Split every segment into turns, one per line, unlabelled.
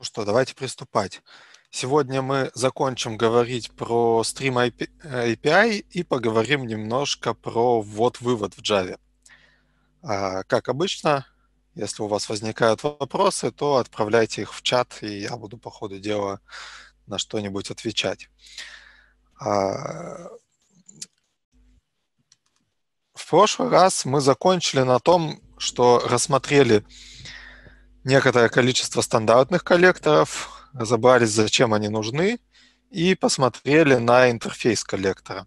Ну что, давайте приступать. Сегодня мы закончим говорить про стрим API э, и поговорим немножко про ввод-вывод в Java. А, как обычно, если у вас возникают вопросы, то отправляйте их в чат, и я буду по ходу дела на что-нибудь отвечать. А, в прошлый раз мы закончили на том, что рассмотрели некоторое количество стандартных коллекторов, разобрались, зачем они нужны, и посмотрели на интерфейс коллектора.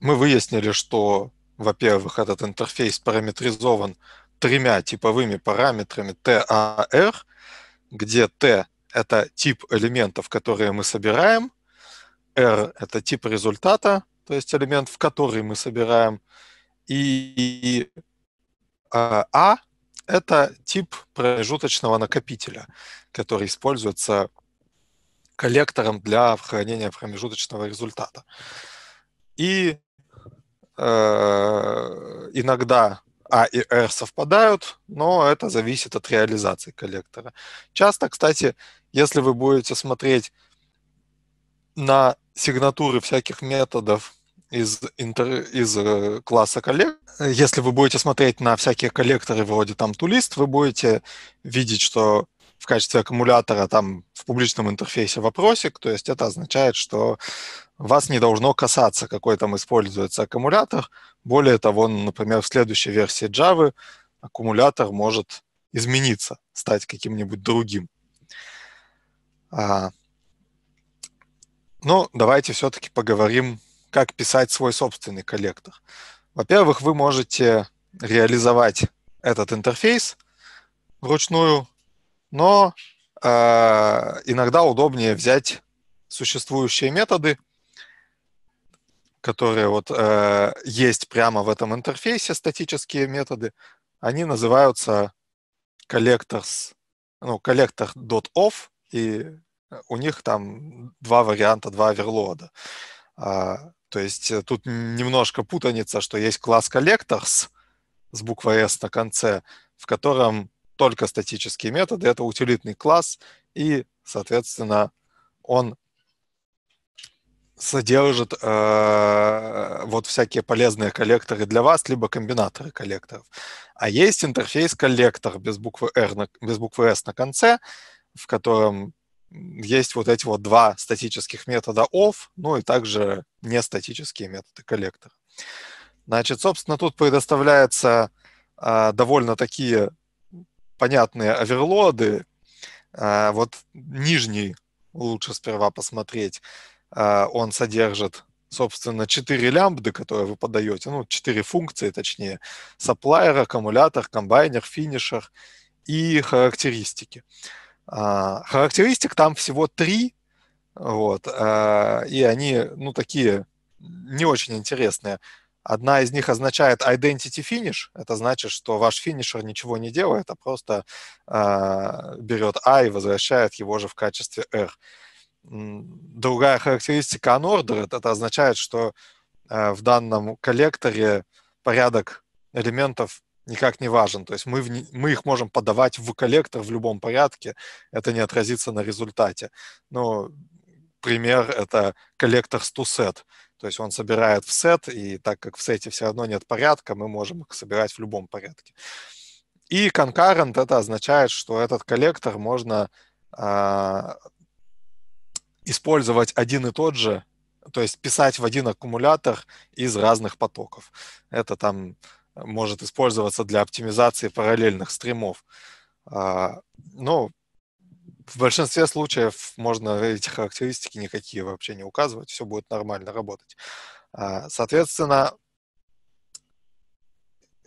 Мы выяснили, что, во-первых, этот интерфейс параметризован тремя типовыми параметрами T, A, R, где T – это тип элементов, которые мы собираем, R – это тип результата, то есть элемент, в который мы собираем, и A э, а это тип промежуточного накопителя, который используется коллектором для хранения промежуточного результата. И э, иногда а и R совпадают, но это зависит от реализации коллектора. Часто, кстати, если вы будете смотреть на сигнатуры всяких методов из, интер... из э, класса коллег. Если вы будете смотреть на всякие коллекторы вроде там тулист, вы будете видеть, что в качестве аккумулятора там в публичном интерфейсе вопросик, то есть это означает, что вас не должно касаться, какой там используется аккумулятор. Более того, например, в следующей версии Java аккумулятор может измениться, стать каким-нибудь другим. А... Ну, давайте все-таки поговорим как писать свой собственный коллектор. Во-первых, вы можете реализовать этот интерфейс вручную, но э, иногда удобнее взять существующие методы, которые вот э, есть прямо в этом интерфейсе, статические методы, они называются collectors, ну, collector.off, и у них там два варианта, два оверлода. А, то есть э, тут немножко путаница, что есть класс коллекторс с буквой S на конце, в котором только статические методы, это утилитный класс, и, соответственно, он содержит э, вот всякие полезные коллекторы для вас, либо комбинаторы коллекторов. А есть интерфейс коллектор без буквы, R на, без буквы S на конце, в котором есть вот эти вот два статических метода of, ну и также нестатические методы коллектора. Значит, собственно, тут предоставляются э, а, довольно такие понятные оверлоды. Э, вот нижний лучше сперва посмотреть. Э, он содержит, собственно, 4 лямбды, которые вы подаете, ну, 4 функции, точнее, supplier, аккумулятор, комбайнер, финишер и характеристики. А, характеристик там всего три, вот, э, и они, ну, такие не очень интересные. Одна из них означает identity finish. Это значит, что ваш финишер ничего не делает, а просто э, берет А и возвращает его же в качестве R. Другая характеристика unordered. Это означает, что э, в данном коллекторе порядок элементов никак не важен. То есть мы, в, мы их можем подавать в коллектор в любом порядке, это не отразится на результате. Но пример – это коллектор с set. То есть он собирает в сет, и так как в сете все равно нет порядка, мы можем их собирать в любом порядке. И concurrent – это означает, что этот коллектор можно э, использовать один и тот же, то есть писать в один аккумулятор из разных потоков. Это там может использоваться для оптимизации параллельных стримов. А, но в большинстве случаев можно эти характеристики никакие вообще не указывать, все будет нормально работать. А, соответственно,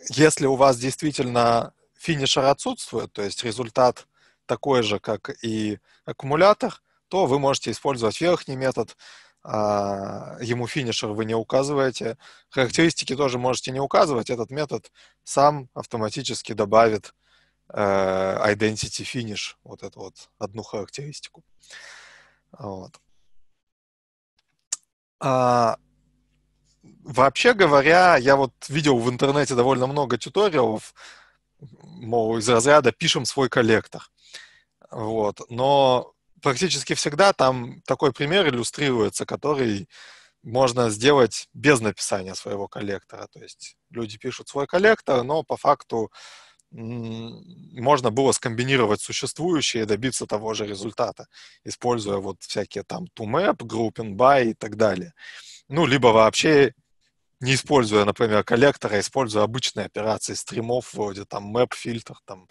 если у вас действительно финишер отсутствует, то есть результат такой же, как и аккумулятор, то вы можете использовать верхний метод, а, ему финишер вы не указываете. Характеристики тоже можете не указывать. Этот метод сам автоматически добавит э, identity finish, вот эту вот одну характеристику. Вот. А, вообще говоря, я вот видел в интернете довольно много тьюториалов, мол, из разряда «пишем свой коллектор». Вот. Но практически всегда там такой пример иллюстрируется, который можно сделать без написания своего коллектора. То есть люди пишут свой коллектор, но по факту можно было скомбинировать существующие и добиться того же результата, используя вот всякие там to map, group by и так далее. Ну, либо вообще не используя, например, коллектора, а используя обычные операции стримов вроде там map, фильтр, там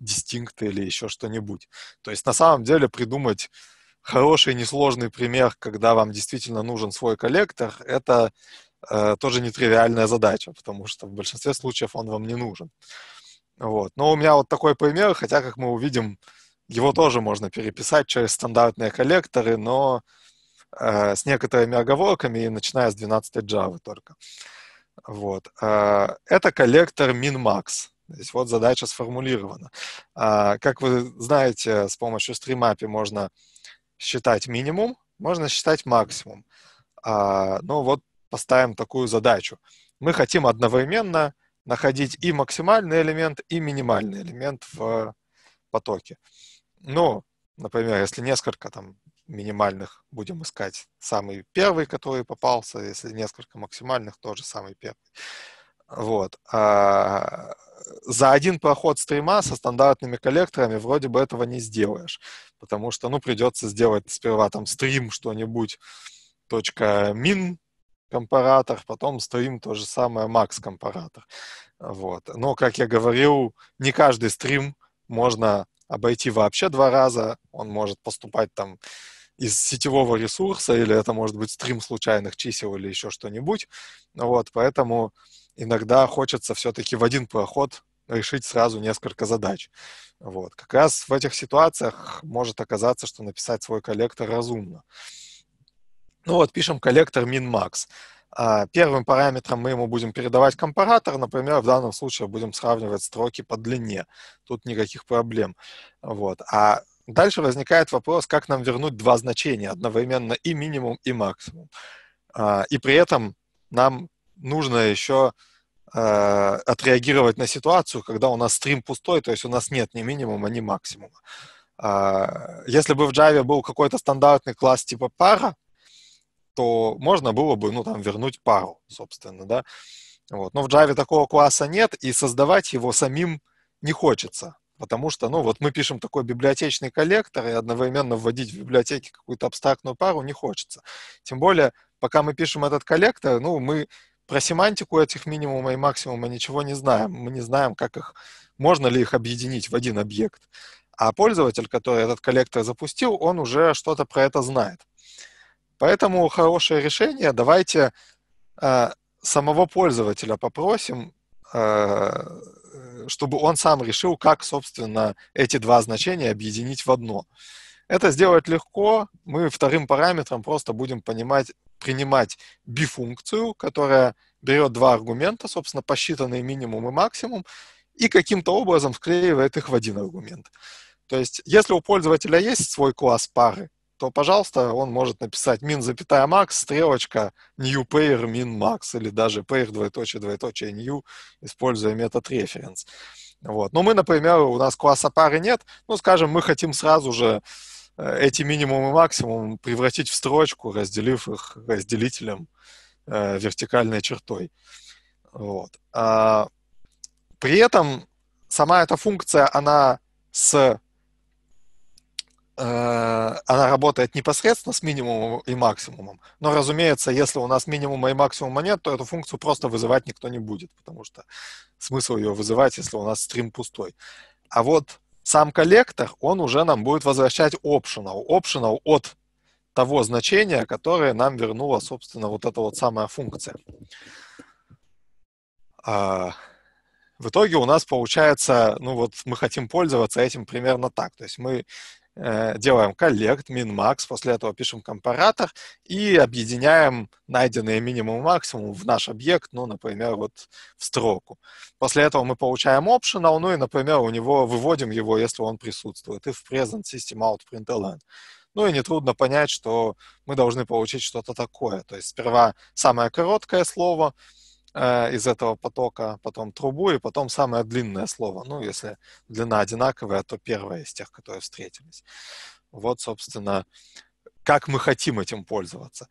distinct или еще что-нибудь. То есть на самом деле придумать хороший несложный пример, когда вам действительно нужен свой коллектор, это э, тоже нетривиальная задача, потому что в большинстве случаев он вам не нужен. Вот. Но у меня вот такой пример, хотя, как мы увидим, его тоже можно переписать через стандартные коллекторы, но Э, с некоторыми оговорками и начиная с 12 й Java только. Вот. Э, это коллектор min-max. Здесь вот задача сформулирована. А, как вы знаете, с помощью StreamAPI можно считать минимум, можно считать максимум. А, ну вот поставим такую задачу. Мы хотим одновременно находить и максимальный элемент, и минимальный элемент в потоке. Ну, например, если несколько там минимальных будем искать самый первый, который попался, если несколько максимальных, тоже самый первый. Вот. А за один проход стрима со стандартными коллекторами вроде бы этого не сделаешь, потому что, ну, придется сделать сперва там стрим что-нибудь точка мин компаратор, потом стрим то же самое макс компаратор. Вот. Но, как я говорил, не каждый стрим можно обойти вообще два раза, он может поступать там из сетевого ресурса, или это может быть стрим случайных чисел или еще что-нибудь. Вот, поэтому иногда хочется все-таки в один проход решить сразу несколько задач. Вот. Как раз в этих ситуациях может оказаться, что написать свой коллектор разумно. Ну вот, пишем коллектор min-max. А, первым параметром мы ему будем передавать компаратор, например, в данном случае будем сравнивать строки по длине, тут никаких проблем. Вот. А Дальше возникает вопрос, как нам вернуть два значения одновременно и минимум, и максимум. А, и при этом нам нужно еще а, отреагировать на ситуацию, когда у нас стрим пустой, то есть у нас нет ни минимума, ни максимума. А, если бы в Java был какой-то стандартный класс типа пара, то можно было бы, ну, там, вернуть пару, собственно, да. Вот. Но в Java такого класса нет, и создавать его самим не хочется. Потому что, ну, вот мы пишем такой библиотечный коллектор, и одновременно вводить в библиотеке какую-то абстрактную пару не хочется. Тем более, пока мы пишем этот коллектор, ну, мы про семантику этих минимума и максимума ничего не знаем. Мы не знаем, как их, можно ли их объединить в один объект. А пользователь, который этот коллектор запустил, он уже что-то про это знает. Поэтому хорошее решение, давайте э, самого пользователя попросим э, чтобы он сам решил, как, собственно, эти два значения объединить в одно. Это сделать легко. Мы вторым параметром просто будем понимать, принимать бифункцию, которая берет два аргумента, собственно, посчитанные минимум и максимум, и каким-то образом склеивает их в один аргумент. То есть, если у пользователя есть свой класс пары, то, пожалуйста, он может написать min запятая max, стрелочка new pair min max или даже pair двоеточие двоеточие new, используя метод reference. Вот. Но ну, мы, например, у нас класса пары нет, ну, скажем, мы хотим сразу же э, эти минимум и максимум превратить в строчку, разделив их разделителем э, вертикальной чертой. Вот. А, при этом сама эта функция, она с Э, она работает непосредственно с минимумом и максимумом. Но, разумеется, если у нас минимума и максимума нет, то эту функцию просто вызывать никто не будет, потому что смысл ее вызывать, если у нас стрим пустой. А вот сам коллектор, он уже нам будет возвращать optional. Optional от того значения, которое нам вернула, собственно, вот эта вот самая функция. А, в итоге у нас получается, ну вот мы хотим пользоваться этим примерно так. То есть мы Э, делаем коллект, мин-макс, после этого пишем компаратор и объединяем найденные минимум и максимум в наш объект, ну, например, вот в строку. После этого мы получаем optional, ну и, например, у него выводим его, если он присутствует и в present system out println. Ну и нетрудно понять, что мы должны получить что-то такое. То есть сперва самое короткое слово — Э, из этого потока, потом трубу и потом самое длинное слово. Ну, если длина одинаковая, то первое из тех, которые встретились. Вот, собственно, как мы хотим этим пользоваться.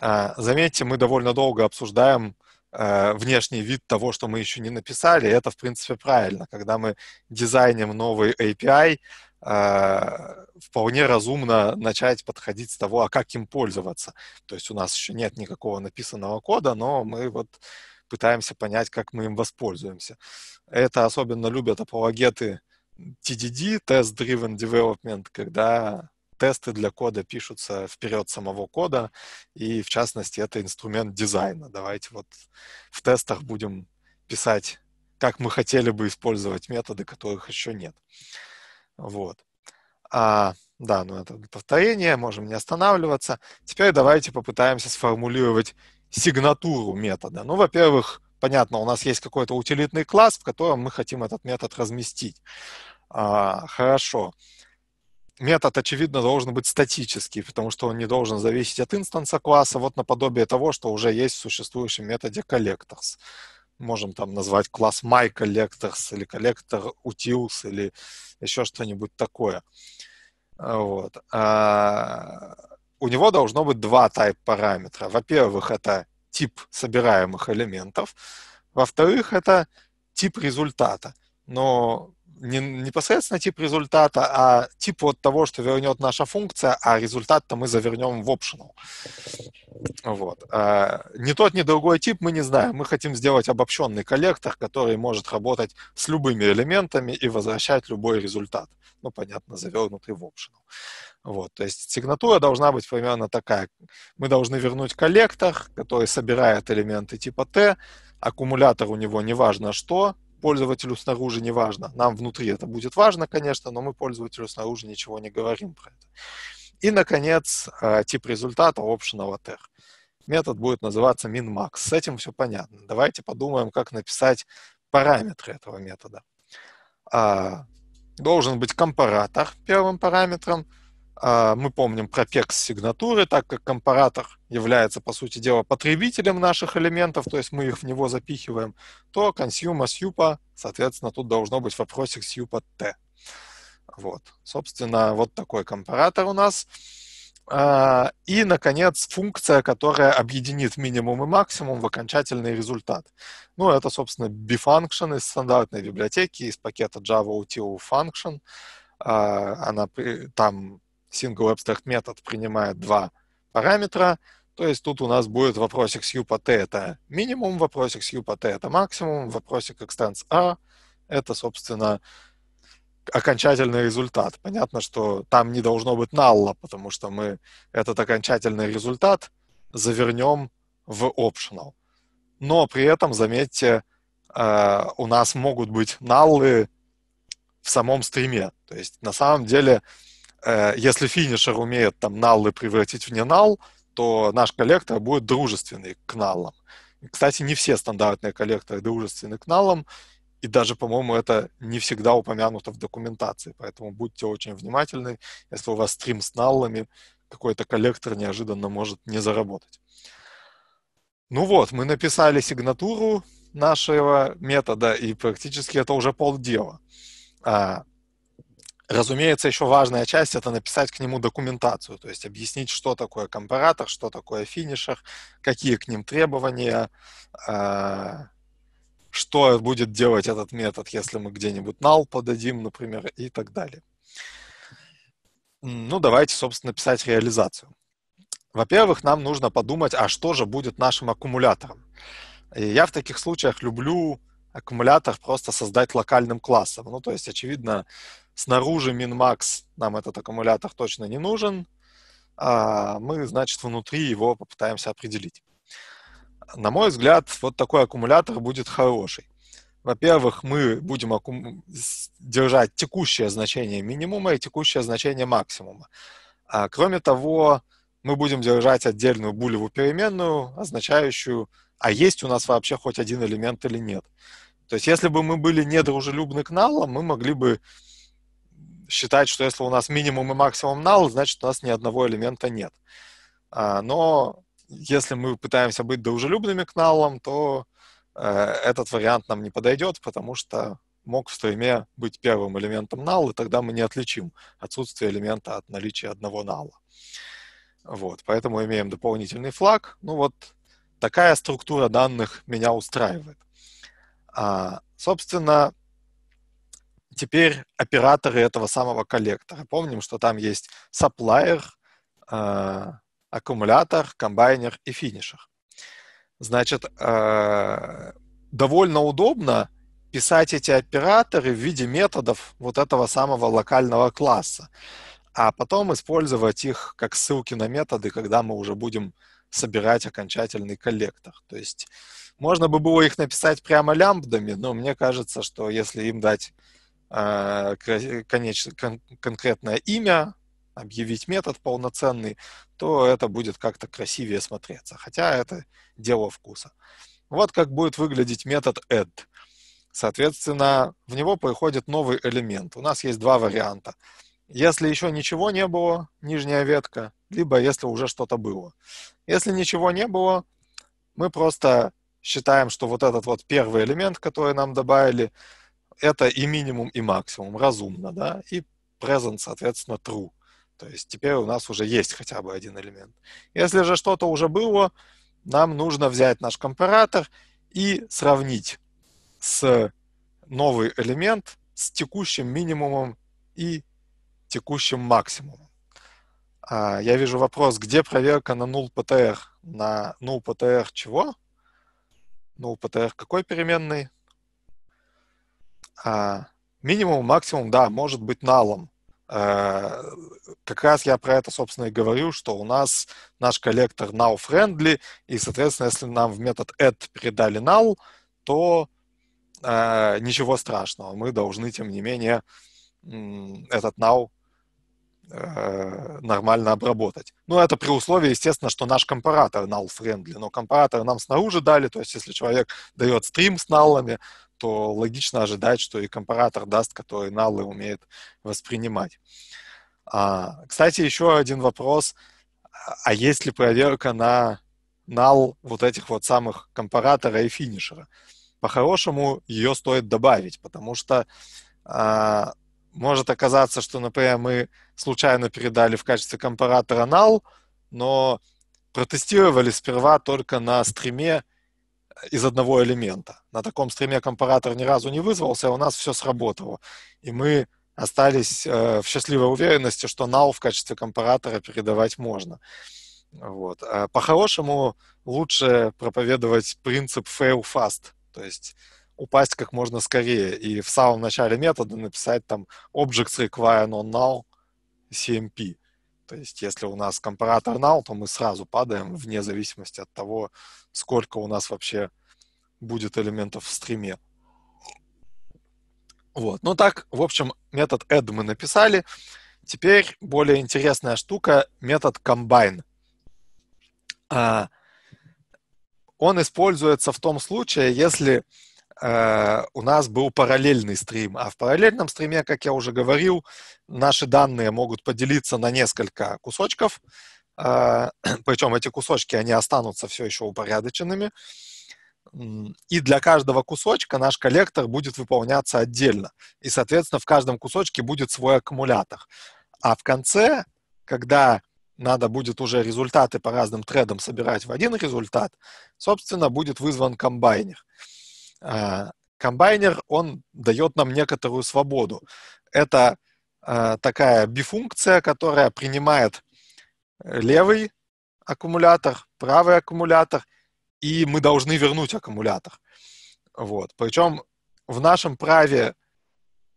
А, заметьте, мы довольно долго обсуждаем э, внешний вид того, что мы еще не написали. И это, в принципе, правильно. Когда мы дизайним новый API, э, вполне разумно начать подходить с того, а как им пользоваться. То есть у нас еще нет никакого написанного кода, но мы вот пытаемся понять, как мы им воспользуемся. Это особенно любят апологеты TDD, Test Driven Development, когда тесты для кода пишутся вперед самого кода, и в частности это инструмент дизайна. Давайте вот в тестах будем писать, как мы хотели бы использовать методы, которых еще нет. Вот. А, да, ну это повторение, можем не останавливаться. Теперь давайте попытаемся сформулировать сигнатуру метода. Ну, во-первых, понятно, у нас есть какой-то утилитный класс, в котором мы хотим этот метод разместить. А, хорошо. Метод, очевидно, должен быть статический, потому что он не должен зависеть от инстанса класса, вот наподобие того, что уже есть в существующем методе collectors. Можем там назвать класс myCollectors или CollectorUtils или еще что-нибудь такое. Вот. А, у него должно быть два тайп параметра. Во-первых, это тип собираемых элементов. Во-вторых, это тип результата. Но не непосредственно тип результата, а тип вот того, что вернет наша функция, а результат-то мы завернем в optional. Вот. А, ни тот, ни другой тип мы не знаем. Мы хотим сделать обобщенный коллектор, который может работать с любыми элементами и возвращать любой результат. Ну, понятно, завернутый в optional. Вот, то есть сигнатура должна быть примерно такая. Мы должны вернуть коллектор, который собирает элементы типа T, аккумулятор у него неважно что, пользователю снаружи не важно. Нам внутри это будет важно, конечно, но мы пользователю снаружи ничего не говорим про это. И, наконец, э, тип результата optional ATR. Метод будет называться min-max. С этим все понятно. Давайте подумаем, как написать параметры этого метода. А, должен быть компаратор первым параметром, а, мы помним про PEX-сигнатуры, так как компаратор является, по сути дела, потребителем наших элементов, то есть мы их в него запихиваем, то consumer SUPA, соответственно, тут должно быть вопросик SUPA T. Вот. Собственно, вот такой компаратор у нас. А, и, наконец, функция, которая объединит минимум и максимум в окончательный результат. Ну, это, собственно, bifunction из стандартной библиотеки, из пакета Java util function. А, она, там Single Abstract Method принимает два параметра, то есть тут у нас будет вопросик с U по T это минимум, вопросик с U по T это максимум, вопросик extends A это, собственно, окончательный результат. Понятно, что там не должно быть налла, потому что мы этот окончательный результат завернем в optional. Но при этом, заметьте, э, у нас могут быть наллы в самом стриме. То есть на самом деле Э, если финишер умеет там наллы превратить в ненал, то наш коллектор будет дружественный к наллам. Кстати, не все стандартные коллекторы дружественны к наллам, и даже, по-моему, это не всегда упомянуто в документации, поэтому будьте очень внимательны, если у вас стрим с наллами, какой-то коллектор неожиданно может не заработать. Ну вот, мы написали сигнатуру нашего метода, и практически это уже полдела. А, Разумеется, еще важная часть – это написать к нему документацию, то есть объяснить, что такое компаратор, что такое финишер, какие к ним требования, а, что будет делать этот метод, если мы где-нибудь null подадим, например, и так далее. Ну, давайте, собственно, писать реализацию. Во-первых, нам нужно подумать, а что же будет нашим аккумулятором. И я в таких случаях люблю аккумулятор просто создать локальным классом. Ну, то есть, очевидно, Снаружи min-max нам этот аккумулятор точно не нужен. А мы, значит, внутри его попытаемся определить. На мой взгляд, вот такой аккумулятор будет хороший. Во-первых, мы будем аккум... держать текущее значение минимума и текущее значение максимума. А, кроме того, мы будем держать отдельную булевую переменную, означающую, а есть у нас вообще хоть один элемент или нет. То есть если бы мы были недружелюбны к налам, мы могли бы считать, что если у нас минимум и максимум null, значит, у нас ни одного элемента нет. А, но если мы пытаемся быть дружелюбными к налам, то э, этот вариант нам не подойдет, потому что мог в стриме быть первым элементом null, и тогда мы не отличим отсутствие элемента от наличия одного null. Вот, поэтому имеем дополнительный флаг. Ну вот такая структура данных меня устраивает. А, собственно, теперь операторы этого самого коллектора. Помним, что там есть supplier, э, аккумулятор, комбайнер и финишер. Значит, э, довольно удобно писать эти операторы в виде методов вот этого самого локального класса, а потом использовать их как ссылки на методы, когда мы уже будем собирать окончательный коллектор. То есть можно бы было их написать прямо лямбдами, но мне кажется, что если им дать Э, конечно, кон- конкретное имя, объявить метод полноценный, то это будет как-то красивее смотреться. Хотя это дело вкуса. Вот как будет выглядеть метод add. Соответственно, в него приходит новый элемент. У нас есть два варианта. Если еще ничего не было, нижняя ветка, либо если уже что-то было. Если ничего не было, мы просто считаем, что вот этот вот первый элемент, который нам добавили, это и минимум, и максимум, разумно, да, и present, соответственно, true. То есть теперь у нас уже есть хотя бы один элемент. Если же что-то уже было, нам нужно взять наш компаратор и сравнить с новый элемент с текущим минимумом и текущим максимумом. А, я вижу вопрос, где проверка на null PTR? На null PTR чего? Null PTR какой переменный? А, минимум, максимум, да, может быть налом. Э, как раз я про это, собственно, и говорю, что у нас наш коллектор now-friendly, и, соответственно, если нам в метод add передали null, то э, ничего страшного. Мы должны, тем не менее, этот now э, нормально обработать. ну это при условии, естественно, что наш компаратор null-friendly. Но компаратор нам снаружи дали, то есть если человек дает стрим с налами то логично ожидать, что и компаратор даст, который налы умеет воспринимать. А, кстати, еще один вопрос. А есть ли проверка на нал вот этих вот самых компаратора и финишера? По-хорошему, ее стоит добавить, потому что а, может оказаться, что, например, мы случайно передали в качестве компаратора нал, но протестировали сперва только на стриме из одного элемента. На таком стриме компаратор ни разу не вызвался, а у нас все сработало. И мы остались э, в счастливой уверенности, что null в качестве компаратора передавать можно. Вот. А по-хорошему лучше проповедовать принцип fail fast, то есть упасть как можно скорее и в самом начале метода написать там objects require non null CMP. То есть, если у нас компаратор null, то мы сразу падаем вне зависимости от того, сколько у нас вообще будет элементов в стриме. Вот. Ну так, в общем, метод add мы написали. Теперь более интересная штука — метод combine. А, он используется в том случае, если Э, у нас был параллельный стрим. А в параллельном стриме, как я уже говорил, наши данные могут поделиться на несколько кусочков. Э, причем эти кусочки, они останутся все еще упорядоченными. И для каждого кусочка наш коллектор будет выполняться отдельно. И, соответственно, в каждом кусочке будет свой аккумулятор. А в конце, когда надо будет уже результаты по разным тредам собирать в один результат, собственно, будет вызван комбайнер. А, комбайнер, он дает нам некоторую свободу. Это а, такая бифункция, которая принимает э, левый аккумулятор, правый аккумулятор, и мы должны вернуть аккумулятор. Вот. Причем в нашем праве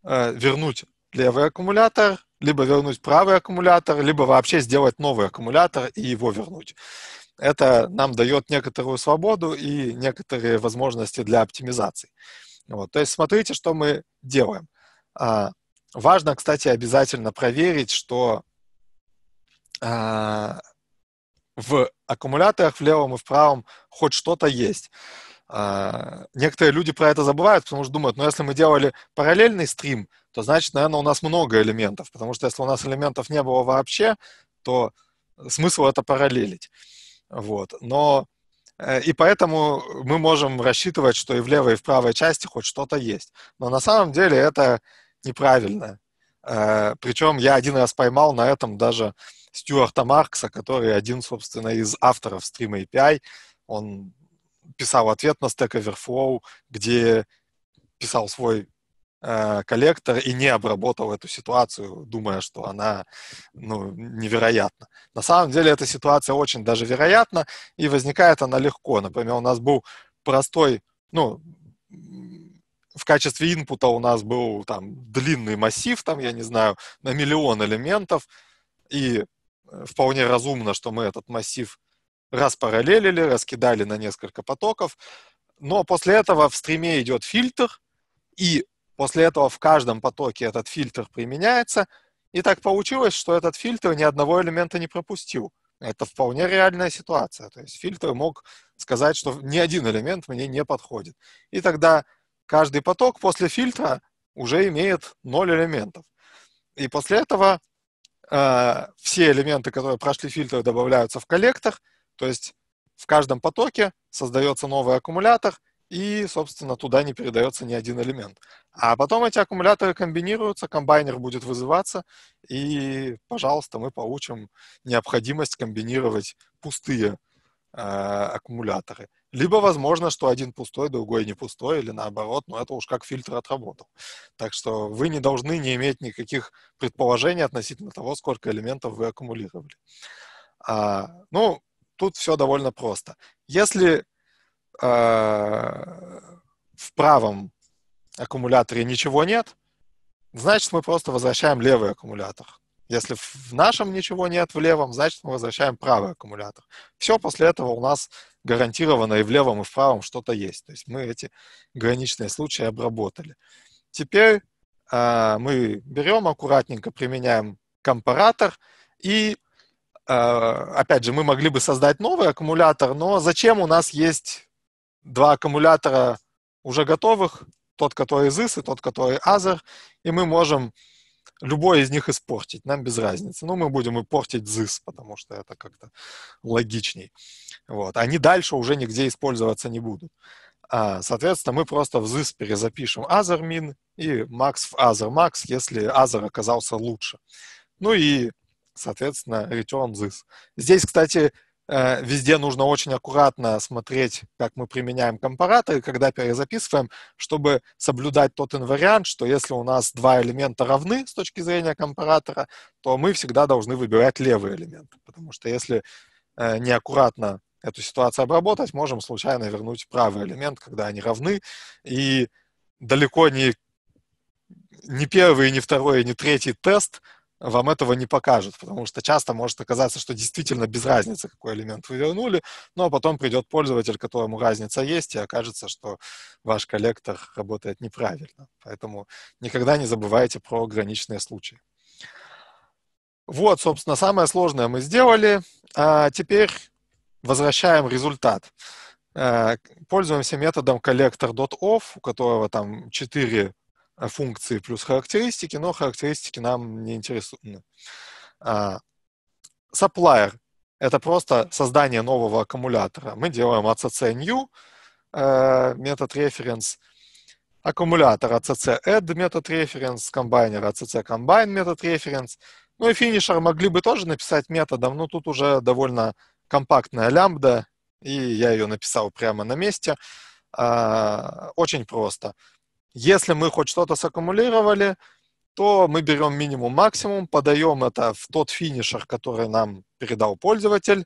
э, вернуть левый аккумулятор, либо вернуть правый аккумулятор, либо вообще сделать новый аккумулятор и его вернуть это нам дает некоторую свободу и некоторые возможности для оптимизации. Вот. То есть смотрите, что мы делаем. А, важно, кстати, обязательно проверить, что а, в аккумуляторах в левом и в правом хоть что-то есть. А, некоторые люди про это забывают, потому что думают, ну если мы делали параллельный стрим, то значит, наверное, у нас много элементов, потому что если у нас элементов не было вообще, то смысл это параллелить. Вот. Но э, и поэтому мы можем рассчитывать, что и в левой, и в правой части хоть что-то есть. Но на самом деле это неправильно. Э, Причем я один раз поймал на этом даже Стюарта Маркса, который один, собственно, из авторов стрима API. Он писал ответ на Stack Overflow, где писал свой Э, коллектор и не обработал эту ситуацию, думая, что она ну, невероятна. На самом деле эта ситуация очень даже вероятна, и возникает она легко. Например, у нас был простой, ну, в качестве инпута у нас был там длинный массив, там, я не знаю, на миллион элементов, и э, вполне разумно, что мы этот массив распараллелили, раскидали на несколько потоков, но после этого в стриме идет фильтр, и После этого в каждом потоке этот фильтр применяется. И так получилось, что этот фильтр ни одного элемента не пропустил. Это вполне реальная ситуация. То есть фильтр мог сказать, что ни один элемент мне не подходит. И тогда каждый поток после фильтра уже имеет ноль элементов. И после этого э, все элементы, которые прошли фильтр, добавляются в коллектор. То есть в каждом потоке создается новый аккумулятор – и, собственно, туда не передается ни один элемент. А потом эти аккумуляторы комбинируются, комбайнер будет вызываться, и, пожалуйста, мы получим необходимость комбинировать пустые э, аккумуляторы. Либо возможно, что один пустой, другой не пустой, или наоборот, но это уж как фильтр отработал. Так что вы не должны не иметь никаких предположений относительно того, сколько элементов вы аккумулировали. А, ну, тут все довольно просто. Если Э, в правом аккумуляторе ничего нет, значит, мы просто возвращаем левый аккумулятор. Если в нашем ничего нет, в левом, значит, мы возвращаем правый аккумулятор. Все, после этого у нас гарантированно и в левом, и в правом что-то есть. То есть мы эти граничные случаи обработали. Теперь э, мы берем аккуратненько, применяем компаратор и э, опять же, мы могли бы создать новый аккумулятор, но зачем у нас есть два аккумулятора уже готовых, тот, который ZIS и тот, который Azure, и мы можем любой из них испортить, нам без разницы. Ну, мы будем испортить зис, потому что это как-то логичней. Вот. Они дальше уже нигде использоваться не будут. А, соответственно, мы просто в зис перезапишем Azure мин и макс в Azure макс, если Azure оказался лучше. Ну и, соответственно, return зис. Здесь, кстати, Э, везде нужно очень аккуратно смотреть, как мы применяем компараторы, когда перезаписываем, чтобы соблюдать тот инвариант, что если у нас два элемента равны с точки зрения компаратора, то мы всегда должны выбирать левый элемент, потому что если э, неаккуратно эту ситуацию обработать, можем случайно вернуть правый элемент, когда они равны, и далеко не, не первый, не второй, не третий тест – вам этого не покажут, потому что часто может оказаться, что действительно без разницы, какой элемент вы вернули, но потом придет пользователь, которому разница есть, и окажется, что ваш коллектор работает неправильно. Поэтому никогда не забывайте про граничные случаи. Вот, собственно, самое сложное мы сделали. А теперь возвращаем результат. Э, пользуемся методом collector.off, у которого там 4 Э, функции плюс характеристики, но характеристики нам не интересуют. Supplier а, – это просто создание нового аккумулятора. Мы делаем ACC new э, метод reference, аккумулятор ACC add метод reference, комбайнер ACC combine метод reference. Ну и финишер могли бы тоже написать методом, но тут уже довольно компактная лямбда, и я ее написал прямо на месте. А, очень просто. Если мы хоть что-то саккумулировали, то мы берем минимум-максимум, подаем это в тот финишер, который нам передал пользователь,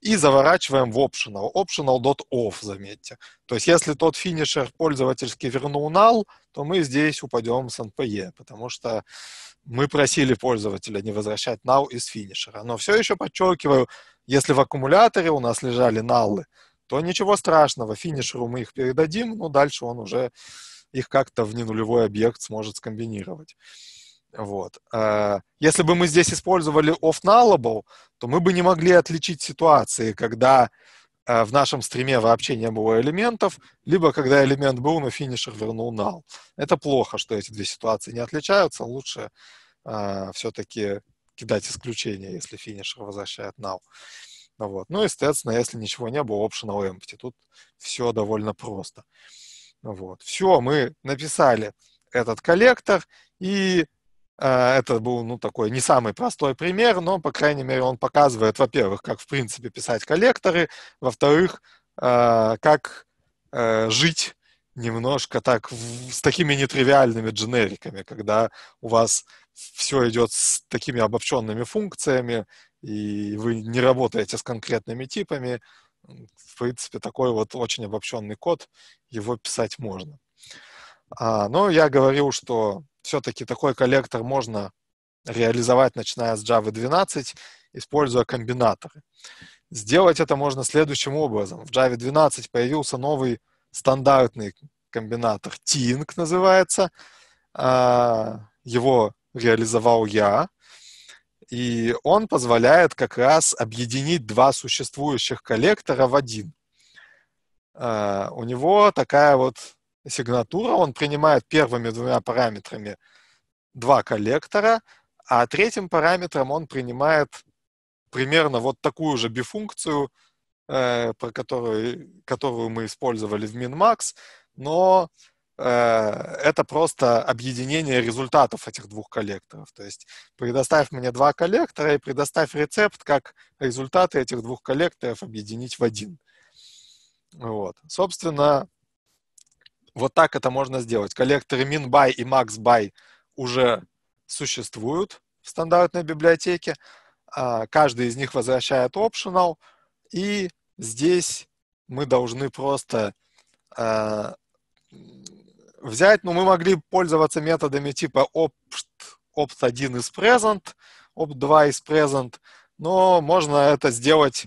и заворачиваем в optional. Optional.off, заметьте. То есть если тот финишер пользовательский вернул null, то мы здесь упадем с NPE, потому что мы просили пользователя не возвращать null из финишера. Но все еще подчеркиваю, если в аккумуляторе у нас лежали наллы, то ничего страшного, финишеру мы их передадим, но дальше он уже их как-то в ненулевой объект сможет скомбинировать. Вот. Э, если бы мы здесь использовали off-nullable, то мы бы не могли отличить ситуации, когда э, в нашем стриме вообще не было элементов, либо когда элемент был, но финишер вернул null. Это плохо, что эти две ситуации не отличаются. Лучше э, все-таки кидать исключение, если финишер возвращает null. Вот. Ну, естественно, если ничего не было, optional empty. Тут все довольно просто. Uh, вот. Все, мы написали этот коллектор, и э, это был ну, такой не самый простой пример, но, по крайней мере, он показывает, во-первых, как, в принципе, писать коллекторы, во-вторых, э, как э, жить немножко так в, с такими нетривиальными дженериками, когда у вас все идет с такими обобщенными функциями, и вы не работаете с конкретными типами, в принципе, такой вот очень обобщенный код, его писать можно. А, но я говорил, что все-таки такой коллектор можно реализовать, начиная с Java 12, используя комбинаторы. Сделать это можно следующим образом. В Java 12 появился новый стандартный комбинатор, Tink называется. А, его реализовал я. И он позволяет как раз объединить два существующих коллектора в один. Э, у него такая вот сигнатура, он принимает первыми двумя параметрами два коллектора, а третьим параметром он принимает примерно вот такую же бифункцию, э, про которую, которую мы использовали в MinMax, но Э, это просто объединение результатов этих двух коллекторов. То есть предоставь мне два коллектора и предоставь рецепт, как результаты этих двух коллекторов объединить в один. Вот. Собственно, вот так это можно сделать. Коллекторы MinBuy и MaxBuy уже существуют в стандартной библиотеке. А, каждый из них возвращает optional. И здесь мы должны просто э, взять, ну, мы могли пользоваться методами типа opt, opt1 is present, opt2 is present, но можно это сделать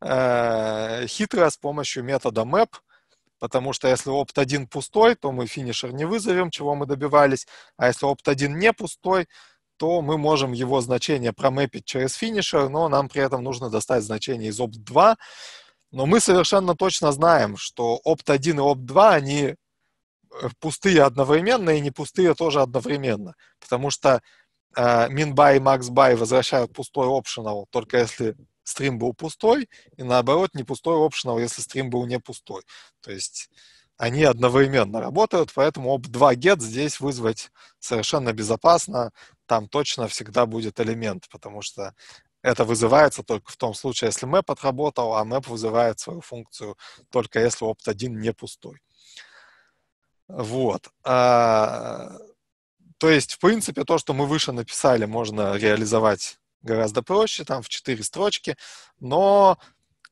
э, хитро с помощью метода map, потому что если opt1 пустой, то мы финишер не вызовем, чего мы добивались, а если opt1 не пустой, то мы можем его значение промэпить через финишер, но нам при этом нужно достать значение из opt2, но мы совершенно точно знаем, что opt1 и opt2, они Э, пустые одновременно и не пустые тоже одновременно. Потому что э, min-buy и max-buy возвращают пустой optional, только если стрим был пустой, и наоборот, не пустой optional, если стрим был не пустой. То есть они одновременно работают, поэтому об2 get здесь вызвать совершенно безопасно, там точно всегда будет элемент, потому что это вызывается только в том случае, если map отработал, а map вызывает свою функцию только если opt1 не пустой. Вот. А, то есть, в принципе, то, что мы выше написали, можно реализовать гораздо проще, там в четыре строчки, но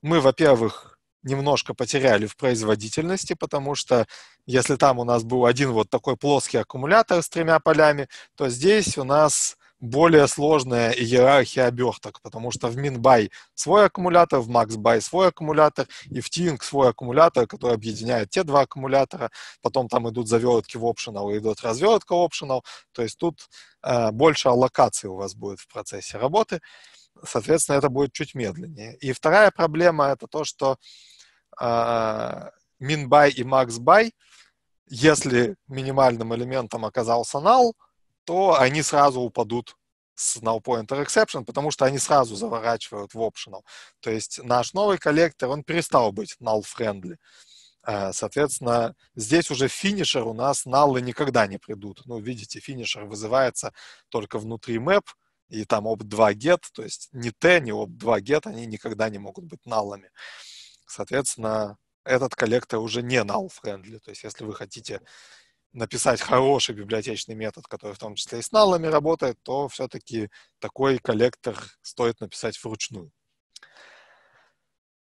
мы, во-первых, немножко потеряли в производительности, потому что если там у нас был один вот такой плоский аккумулятор с тремя полями, то здесь у нас более сложная иерархия оберток, потому что в MinBuy свой аккумулятор, в MaxBuy свой аккумулятор и в Tink свой аккумулятор, который объединяет те два аккумулятора. Потом там идут завертки в optional и идут развертка optional. То есть тут э, больше аллокации у вас будет в процессе работы. Соответственно, это будет чуть медленнее. И вторая проблема – это то, что э, MinBuy и MaxBuy, если минимальным элементом оказался null – то они сразу упадут с null pointer exception, потому что они сразу заворачивают в optional. То есть наш новый коллектор, он перестал быть null friendly. Э, соответственно, здесь уже финишер у нас наллы никогда не придут. Ну, видите, финишер вызывается только внутри map, и там op2 get, то есть ни t, ни op2 get, они никогда не могут быть наллами. Соответственно, этот коллектор уже не null friendly. То есть если вы хотите написать хороший библиотечный метод, который в том числе и с налами работает, то все-таки такой коллектор стоит написать вручную.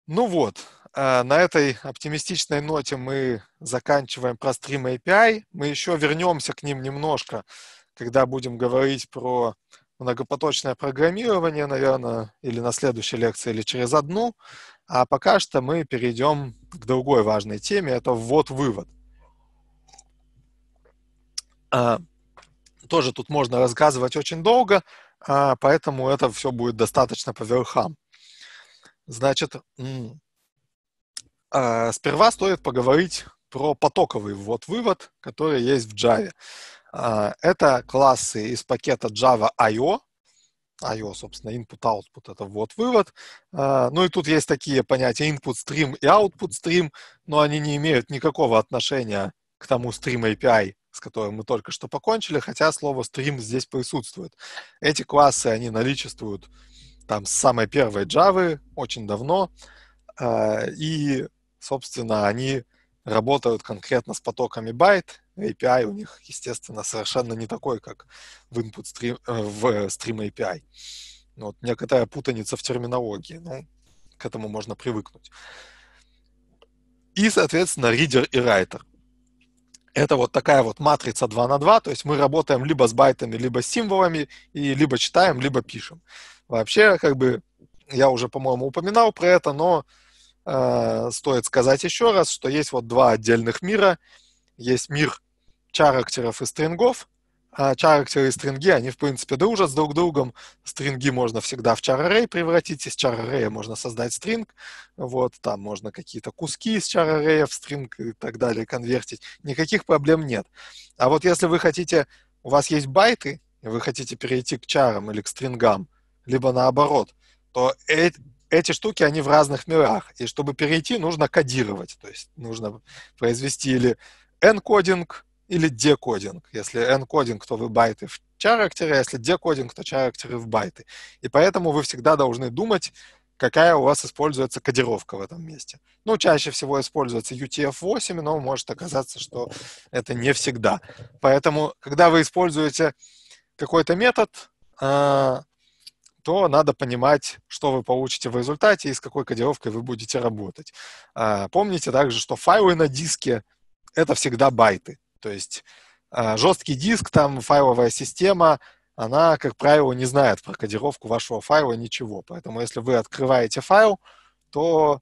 Ну вот, э, на этой оптимистичной ноте мы заканчиваем про стрим API. Мы еще вернемся к ним немножко, когда будем говорить про многопоточное программирование, наверное, или на следующей лекции, или через одну. А пока что мы перейдем к другой важной теме, это ввод-вывод. А, тоже тут можно рассказывать очень долго, а, поэтому это все будет достаточно по верхам. Значит, а, сперва стоит поговорить про потоковый ввод-вывод, который есть в Java. Это классы из пакета Java I.O., I.O., собственно, input-output — это ввод-вывод. Ну и тут есть такие понятия input-stream и output-stream, но они не имеют никакого отношения к тому stream API, с которым мы только что покончили, хотя слово стрим здесь присутствует. Эти классы, они наличествуют там с самой первой Java очень давно, а, и, собственно, они работают конкретно с потоками байт, API у них, естественно, совершенно не такой, как в input stream, э, в stream э, API. Ну вот некоторая путаница в терминологии, но ну, к этому можно привыкнуть. И, соответственно, reader и writer — это вот такая вот матрица 2 на 2, то есть мы работаем либо с байтами, либо с символами, и либо читаем, либо пишем. Вообще, как бы, я уже, по-моему, упоминал про это, но э, стоит сказать еще раз, что есть вот два отдельных мира. Есть мир чарактеров и стрингов, а чарактеры и стринги, они, в принципе, дружат с друг другом. Стринги можно всегда в char array превратить, из char array можно создать стринг, вот, там можно какие-то куски из char array в стринг и так далее конвертить. Никаких проблем нет. А вот если вы хотите, у вас есть байты, вы хотите перейти к чарам или к стрингам, либо наоборот, то э эти штуки, они в разных мирах. И чтобы перейти, нужно кодировать. То есть нужно произвести или энкодинг. кодинг или декодинг. Если энкодинг, то вы байты в чарактере, а если декодинг, то чарактеры в байты. И поэтому вы всегда должны думать, какая у вас используется кодировка в этом месте. Ну, чаще всего используется UTF-8, но может оказаться, что это не всегда. Поэтому, когда вы используете какой-то метод, а, то надо понимать, что вы получите в результате и с какой кодировкой вы будете работать. А, помните также, что файлы на диске — это всегда байты. То есть а, жесткий диск, там файловая система, она, как правило, не знает про кодировку вашего файла ничего. Поэтому если вы открываете файл, то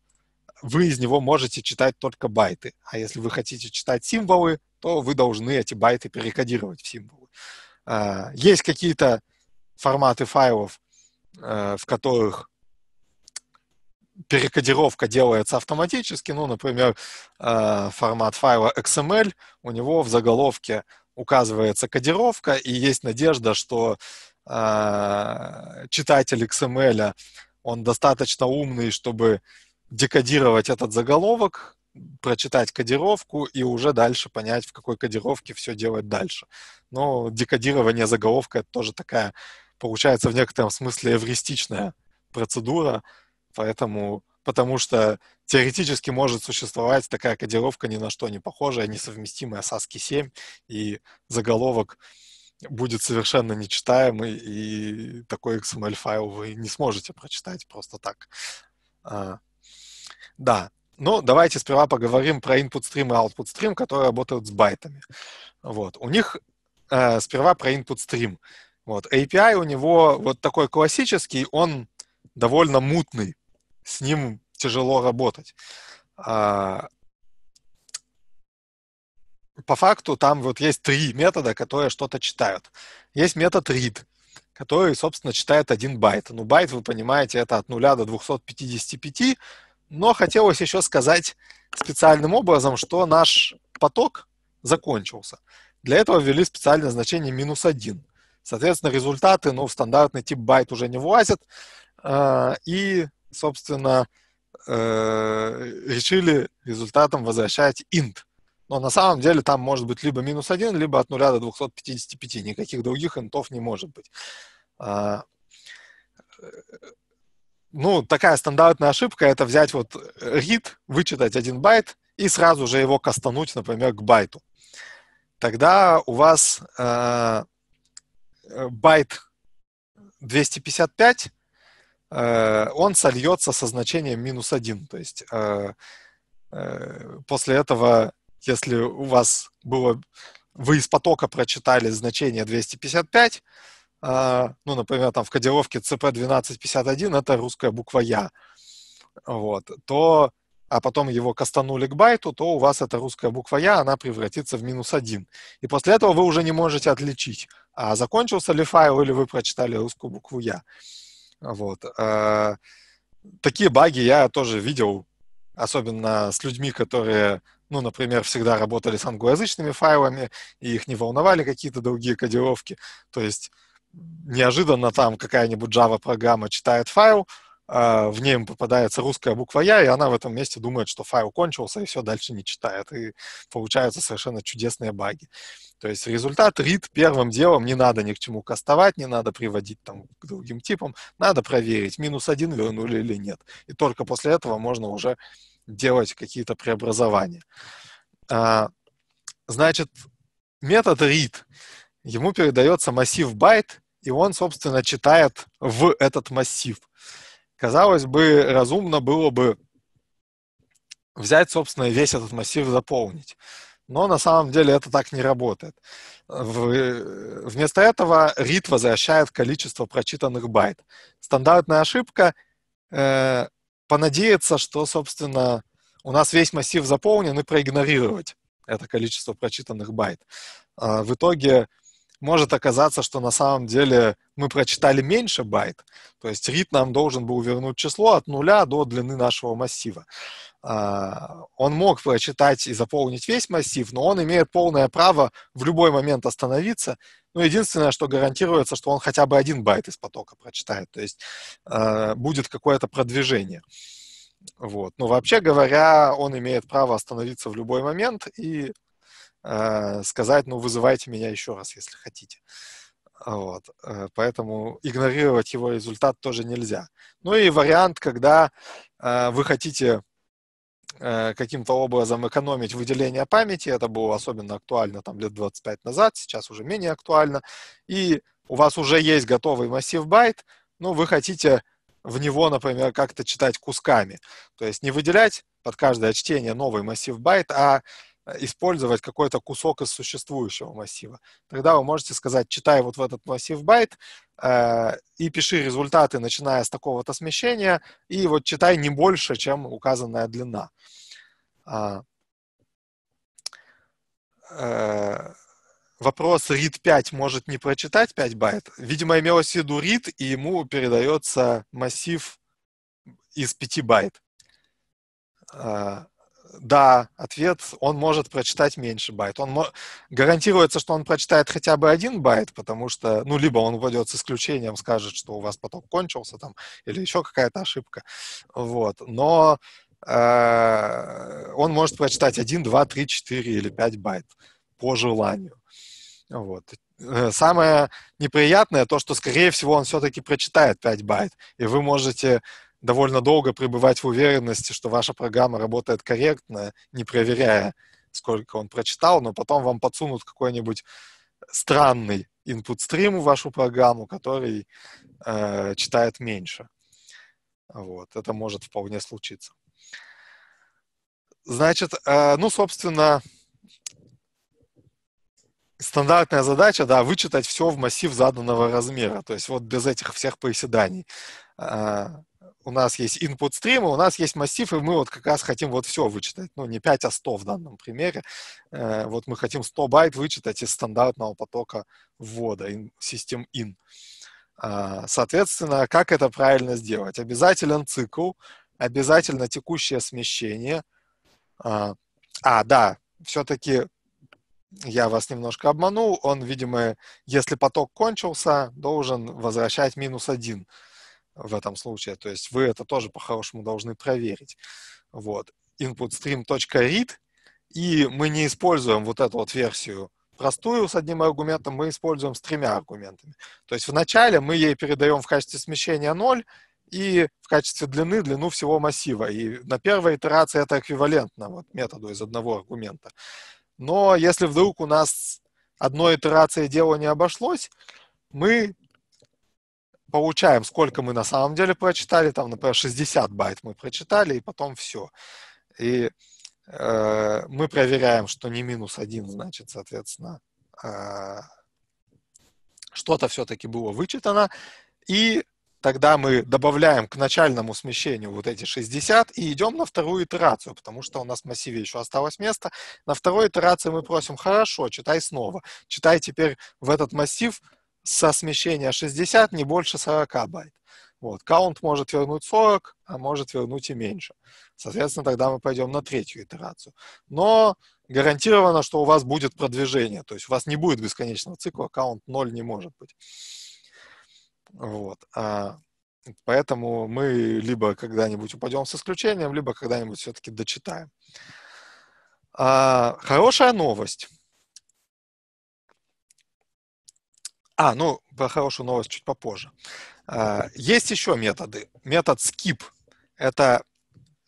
вы из него можете читать только байты. А если вы хотите читать символы, то вы должны эти байты перекодировать в символы. А, есть какие-то форматы файлов, э, в которых перекодировка делается автоматически. Ну, например, э, формат файла XML, у него в заголовке указывается кодировка, и есть надежда, что э, читатель XML, он достаточно умный, чтобы декодировать этот заголовок, прочитать кодировку и уже дальше понять, в какой кодировке все делать дальше. Но декодирование заголовка — это тоже такая, получается, в некотором смысле эвристичная процедура, Поэтому, потому что теоретически может существовать такая кодировка ни на что не похожая, несовместимая с ASCII 7, и заголовок будет совершенно нечитаемый, и такой XML-файл вы не сможете прочитать просто так. А, да, ну давайте сперва поговорим про input stream и output stream, которые работают с байтами. Вот. У них э, сперва про input stream. Вот. API у него вот такой классический, он довольно мутный с ним тяжело работать. А, по факту там вот есть три метода, которые что-то читают. Есть метод read, который, собственно, читает один байт. Ну, байт, вы понимаете, это от 0 до 255, но хотелось еще сказать специальным образом, что наш поток закончился. Для этого ввели специальное значение минус 1. Соответственно, результаты ну, в стандартный тип байт уже не влазят, а, и собственно, э, решили результатом возвращать int. Но на самом деле там может быть либо минус 1, либо от 0 до 255. Никаких других интов не может быть. А, э, ну, такая стандартная ошибка – это взять вот read, вычитать один байт и сразу же его кастануть, например, к байту. Тогда у вас э, э байт 255 Э, он сольется со значением минус 1. То есть э, э, после этого, если у вас было... Вы из потока прочитали значение 255, ну, например, там в кодировке CP1251 это русская буква Я, вот, то, а потом его кастанули к байту, то у вас эта русская буква Я, она превратится в минус один. И после этого вы уже не можете отличить, а закончился ли файл или вы прочитали русскую букву Я. Вот. А, такие баги я тоже видел, особенно с людьми, которые, ну, например, всегда работали с англоязычными файлами, и их не волновали какие-то другие кодировки. То есть неожиданно там какая-нибудь Java-программа читает файл, а, в нем попадается русская буква «я», и она в этом месте думает, что файл кончился, и все дальше не читает. И получаются совершенно чудесные баги. То есть результат read первым делом не надо ни к чему кастовать, не надо приводить там к другим типам, надо проверить, минус один вернули или нет. И только после этого можно уже делать какие-то преобразования. А, значит, метод read, ему передается массив байт, и он, собственно, читает в этот массив казалось бы, разумно было бы взять, собственно, весь этот массив заполнить. Но на самом деле это так не работает. Вместо этого read возвращает количество прочитанных байт. Стандартная ошибка э, понадеяться, что, собственно, у нас весь массив заполнен, и проигнорировать это количество прочитанных байт. Э, в итоге может оказаться, что на самом деле мы прочитали меньше байт, то есть read нам должен был вернуть число от нуля до длины нашего массива. А, он мог прочитать и заполнить весь массив, но он имеет полное право в любой момент остановиться. Но ну, единственное, что гарантируется, что он хотя бы один байт из потока прочитает, то есть а, будет какое-то продвижение. Вот. Но вообще говоря, он имеет право остановиться в любой момент и Э, сказать, ну, вызывайте меня еще раз, если хотите. Вот. Э, поэтому игнорировать его результат тоже нельзя. Ну и вариант, когда э, вы хотите каким-то образом экономить выделение памяти, это было особенно актуально там лет 25 назад, сейчас уже менее актуально, и у вас уже есть готовый массив байт, но ну, вы хотите в него, например, как-то читать кусками. То есть не выделять под каждое чтение новый массив байт, а Э, использовать какой-то кусок из существующего массива. Тогда вы можете сказать, читай вот в этот массив байт э, и пиши результаты, начиная с такого-то смещения, и вот читай не больше, чем указанная длина. Э, э, вопрос read 5 может не прочитать 5 байт. Видимо, имелось в виду read, и ему передается массив из 5 байт. А, да, ответ, он может прочитать меньше байт. Он гарантируется, что он прочитает хотя бы один байт, потому что, ну, либо он войдет с исключением, скажет, что у вас поток кончился там, или еще какая-то ошибка. Вот. Но э, он может прочитать 1, 2, 3, 4 или 5 байт по желанию. Вот. Э, самое неприятное то, что, скорее всего, он все-таки прочитает 5 байт, и вы можете довольно долго пребывать в уверенности, что ваша программа работает корректно, не проверяя, сколько он прочитал, но потом вам подсунут какой-нибудь странный input стрим в вашу программу, который э, читает меньше. Вот, это может вполне случиться. Значит, э, ну, собственно, стандартная задача, да, вычитать все в массив заданного размера, то есть вот без этих всех поиседаний. Э, у нас есть input стримы, у нас есть массив, и мы вот как раз хотим вот все вычитать. Ну, не 5, а 100 в данном примере. Э, вот мы хотим 100 байт вычитать из стандартного потока ввода, систем in. А, соответственно, как это правильно сделать? Обязателен цикл, обязательно текущее смещение. А, а да, все-таки я вас немножко обманул. Он, видимо, если поток кончился, должен возвращать минус один. 1 в этом случае. То есть вы это тоже по-хорошему должны проверить. Вот. inputstream.read и мы не используем вот эту вот версию простую с одним аргументом, мы используем с тремя аргументами. То есть вначале мы ей передаем в качестве смещения 0 и в качестве длины длину всего массива. И на первой итерации это эквивалентно вот, методу из одного аргумента. Но если вдруг у нас одной итерации дело не обошлось, мы получаем, сколько мы на самом деле прочитали, там, например, 60 байт мы прочитали, и потом все. И э, мы проверяем, что не минус один, значит, соответственно, э, что-то все-таки было вычитано, и тогда мы добавляем к начальному смещению вот эти 60 и идем на вторую итерацию, потому что у нас в массиве еще осталось место. На второй итерации мы просим, хорошо, читай снова. Читай теперь в этот массив со смещения 60 не больше 40 байт. Вот, count может вернуть 40, а может вернуть и меньше. Соответственно, тогда мы пойдем на третью итерацию. Но гарантированно, что у вас будет продвижение, то есть у вас не будет бесконечного цикла, count 0 не может быть. Вот. А поэтому мы либо когда-нибудь упадем с исключением, либо когда-нибудь все-таки дочитаем. А, хорошая новость. А, ну, про хорошую новость чуть попозже. А, есть еще методы. Метод skip – это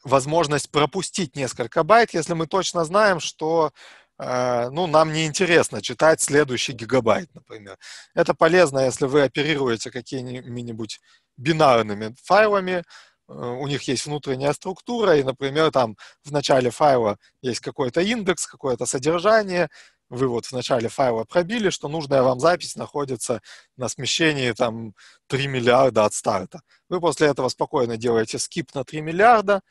возможность пропустить несколько байт, если мы точно знаем, что а, ну, нам не интересно читать следующий гигабайт, например. Это полезно, если вы оперируете какими-нибудь бинарными файлами, э, у них есть внутренняя структура, и, например, там в начале файла есть какой-то индекс, какое-то содержание, вы вот в начале файла пробили, что нужная вам запись находится на смещении там 3 миллиарда от старта. Вы после этого спокойно делаете скип на 3 миллиарда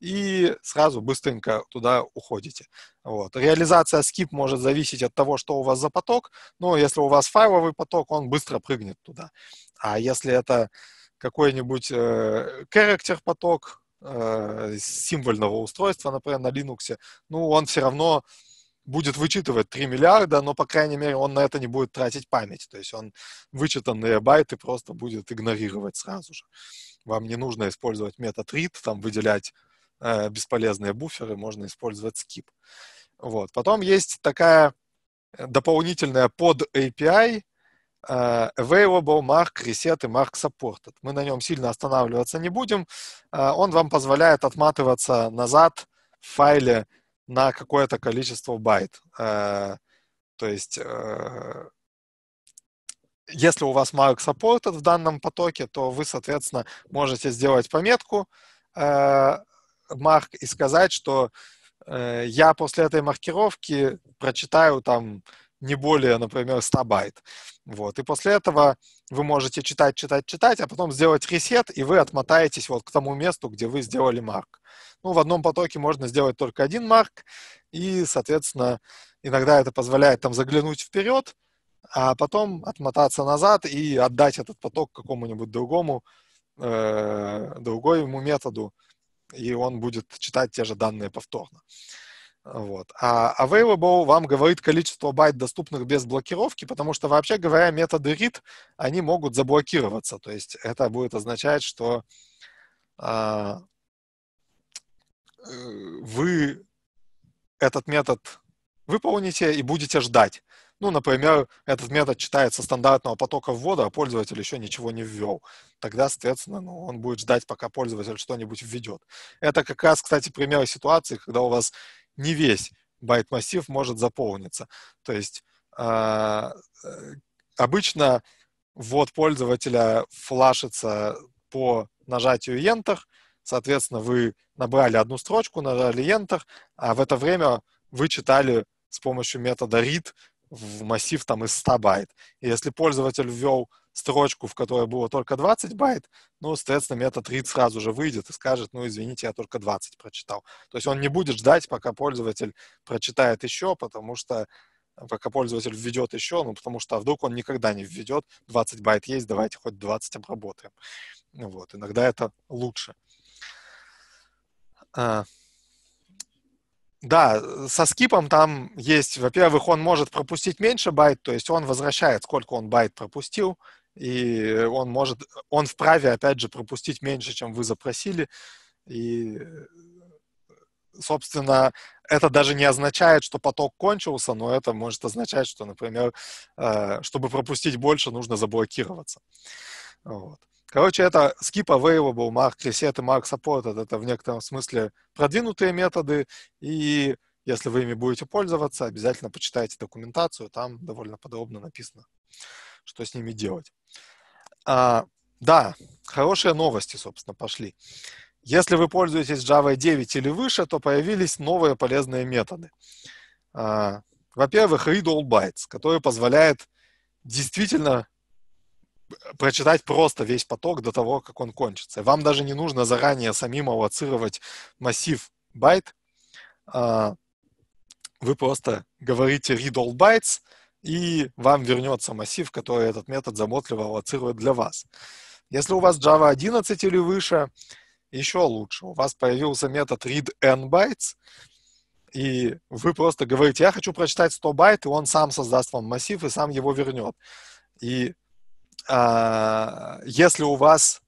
и сразу быстренько туда уходите. Вот. Реализация скип может зависеть от того, что у вас за поток, но если у вас файловый поток, он быстро прыгнет туда. А если это какой-нибудь э, character поток э, символьного устройства, например, на Linux, ну, он все равно будет вычитывать 3 миллиарда, но, по крайней мере, он на это не будет тратить память. То есть он вычитанные байты просто будет игнорировать сразу же. Вам не нужно использовать метод read, там выделять э, бесполезные буферы, можно использовать skip. Вот. Потом есть такая э, дополнительная под API э, Available Mark Reset и Mark Supported. Мы на нем сильно останавливаться не будем. Э, он вам позволяет отматываться назад в файле на какое-то количество байт. Э, то есть, э, если у вас mark supported в данном потоке, то вы, соответственно, можете сделать пометку э, mark и сказать, что э, я после этой маркировки прочитаю там не более, например, 100 байт. Вот. И после этого вы можете читать, читать, читать, а потом сделать ресет, и вы отмотаетесь вот к тому месту, где вы сделали марк. Ну, в одном потоке можно сделать только один марк, и, соответственно, иногда это позволяет там заглянуть вперед, а потом отмотаться назад и отдать этот поток какому-нибудь другому, э, другому методу, и он будет читать те же данные повторно. Вот. А available вам говорит количество байт, доступных без блокировки, потому что, вообще говоря, методы read, они могут заблокироваться. То есть это будет означать, что а, э, вы этот метод выполните и будете ждать. Ну, например, этот метод читается стандартного потока ввода, а пользователь еще ничего не ввел. Тогда, соответственно, ну, он будет ждать, пока пользователь что-нибудь введет. Это как раз, кстати, пример ситуации, когда у вас не весь байт-массив может заполниться. То есть а, э, обычно ввод пользователя флашится по нажатию Enter, соответственно, вы набрали одну строчку, нажали Enter, а в это время вы читали с помощью метода read в массив там из 100 байт. И если пользователь ввел строчку, в которой было только 20 байт, ну, соответственно, метод read сразу же выйдет и скажет, ну, извините, я только 20 прочитал. То есть он не будет ждать, пока пользователь прочитает еще, потому что пока пользователь введет еще, ну, потому что а вдруг он никогда не введет, 20 байт есть, давайте хоть 20 обработаем. Ну вот, иногда это лучше. А, да, со скипом там есть, во-первых, он может пропустить меньше байт, то есть он возвращает, сколько он байт пропустил, и он может, он вправе, опять же, пропустить меньше, чем вы запросили, и, собственно, это даже не означает, что поток кончился, но это может означать, что, например, э, чтобы пропустить больше, нужно заблокироваться. Вот. Короче, это skip available, mark reset и mark Support. Это в некотором смысле продвинутые методы, и если вы ими будете пользоваться, обязательно почитайте документацию, там довольно подробно написано что с ними делать. А, да, хорошие новости, собственно, пошли. Если вы пользуетесь Java 9 или выше, то появились новые полезные методы. А, во-первых, read all bytes, который позволяет действительно прочитать просто весь поток до того, как он кончится. Вам даже не нужно заранее самим аллоцировать массив байт. А, вы просто говорите read all bytes, и вам вернется массив, который этот метод заботливо аллоцирует для вас. Если у вас Java 11 или выше, еще лучше. У вас появился метод read n bytes, и вы просто говорите, я хочу прочитать 100 байт, и он сам создаст вам массив и сам его вернет. И э, если у вас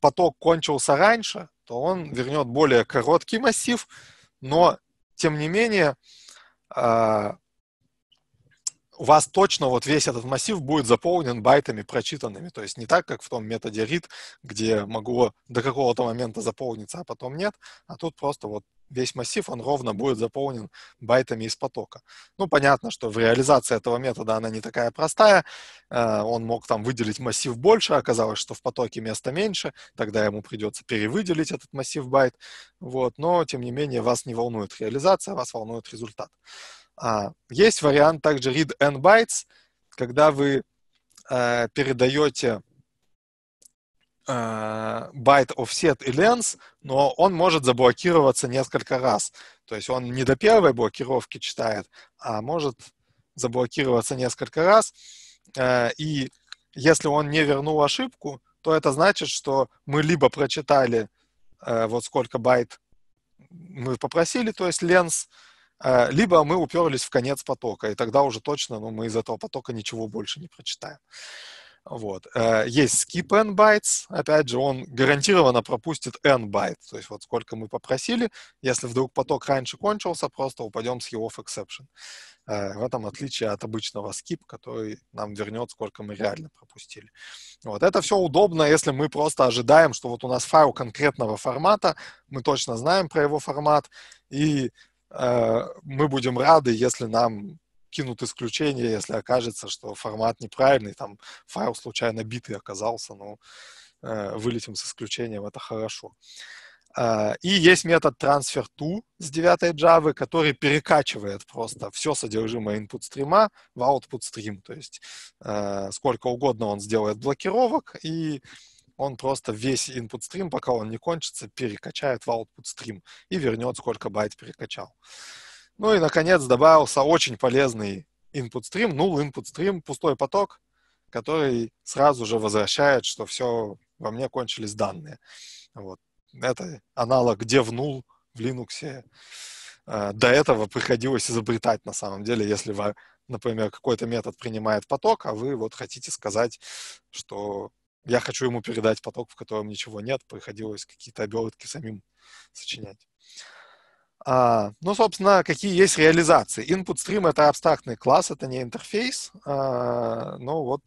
поток кончился раньше, то он вернет более короткий массив, но тем не менее а, у вас точно вот весь этот массив будет заполнен байтами прочитанными. То есть не так, как в том методе read, где могу до какого-то момента заполниться, а потом нет. А тут просто вот весь массив, он ровно будет заполнен байтами из потока. Ну, понятно, что в реализации этого метода она не такая простая. Э, он мог там выделить массив больше, оказалось, что в потоке места меньше, тогда ему придется перевыделить этот массив байт. Вот. Но, тем не менее, вас не волнует реализация, вас волнует результат. А, есть вариант также read n bytes, когда вы э, передаете э, байт offset и lens, но он может заблокироваться несколько раз. То есть он не до первой блокировки читает, а может заблокироваться несколько раз. Э, и если он не вернул ошибку, то это значит, что мы либо прочитали э, вот сколько байт мы попросили, то есть ленс, а, либо мы уперлись в конец потока, и тогда уже точно ну, мы из этого потока ничего больше не прочитаем. Вот. Э, есть skip n bytes, опять же, он гарантированно пропустит n байт, то есть вот сколько мы попросили, если вдруг поток раньше кончился, просто упадем с его exception. Э, в этом отличие от обычного skip, который нам вернет, сколько мы реально пропустили. Вот. Это все удобно, если мы просто ожидаем, что вот у нас файл конкретного формата, мы точно знаем про его формат, и Э, мы будем рады, если нам кинут исключение, если окажется, что формат неправильный, там файл случайно битый оказался, но ну, э, вылетим с исключением, это хорошо. Э, и есть метод transferTo с 9 Java, который перекачивает просто все содержимое input стрима в output стрим, то есть сколько угодно он сделает блокировок и он просто весь input stream пока он не кончится, перекачает в output stream и вернет, сколько байт перекачал. Ну и, наконец, добавился очень полезный input stream null input stream пустой поток, который сразу же возвращает, что все, во мне кончились данные. Вот. Это аналог где в null в Linux. Э, до этого приходилось изобретать на самом деле, если вы, например, какой-то метод принимает поток, а вы вот хотите сказать, что я хочу ему передать поток, в котором ничего нет, приходилось какие-то обертки самим сочинять. А, ну, собственно, какие есть реализации. Input Stream — это абстрактный класс, это не интерфейс, а, но вот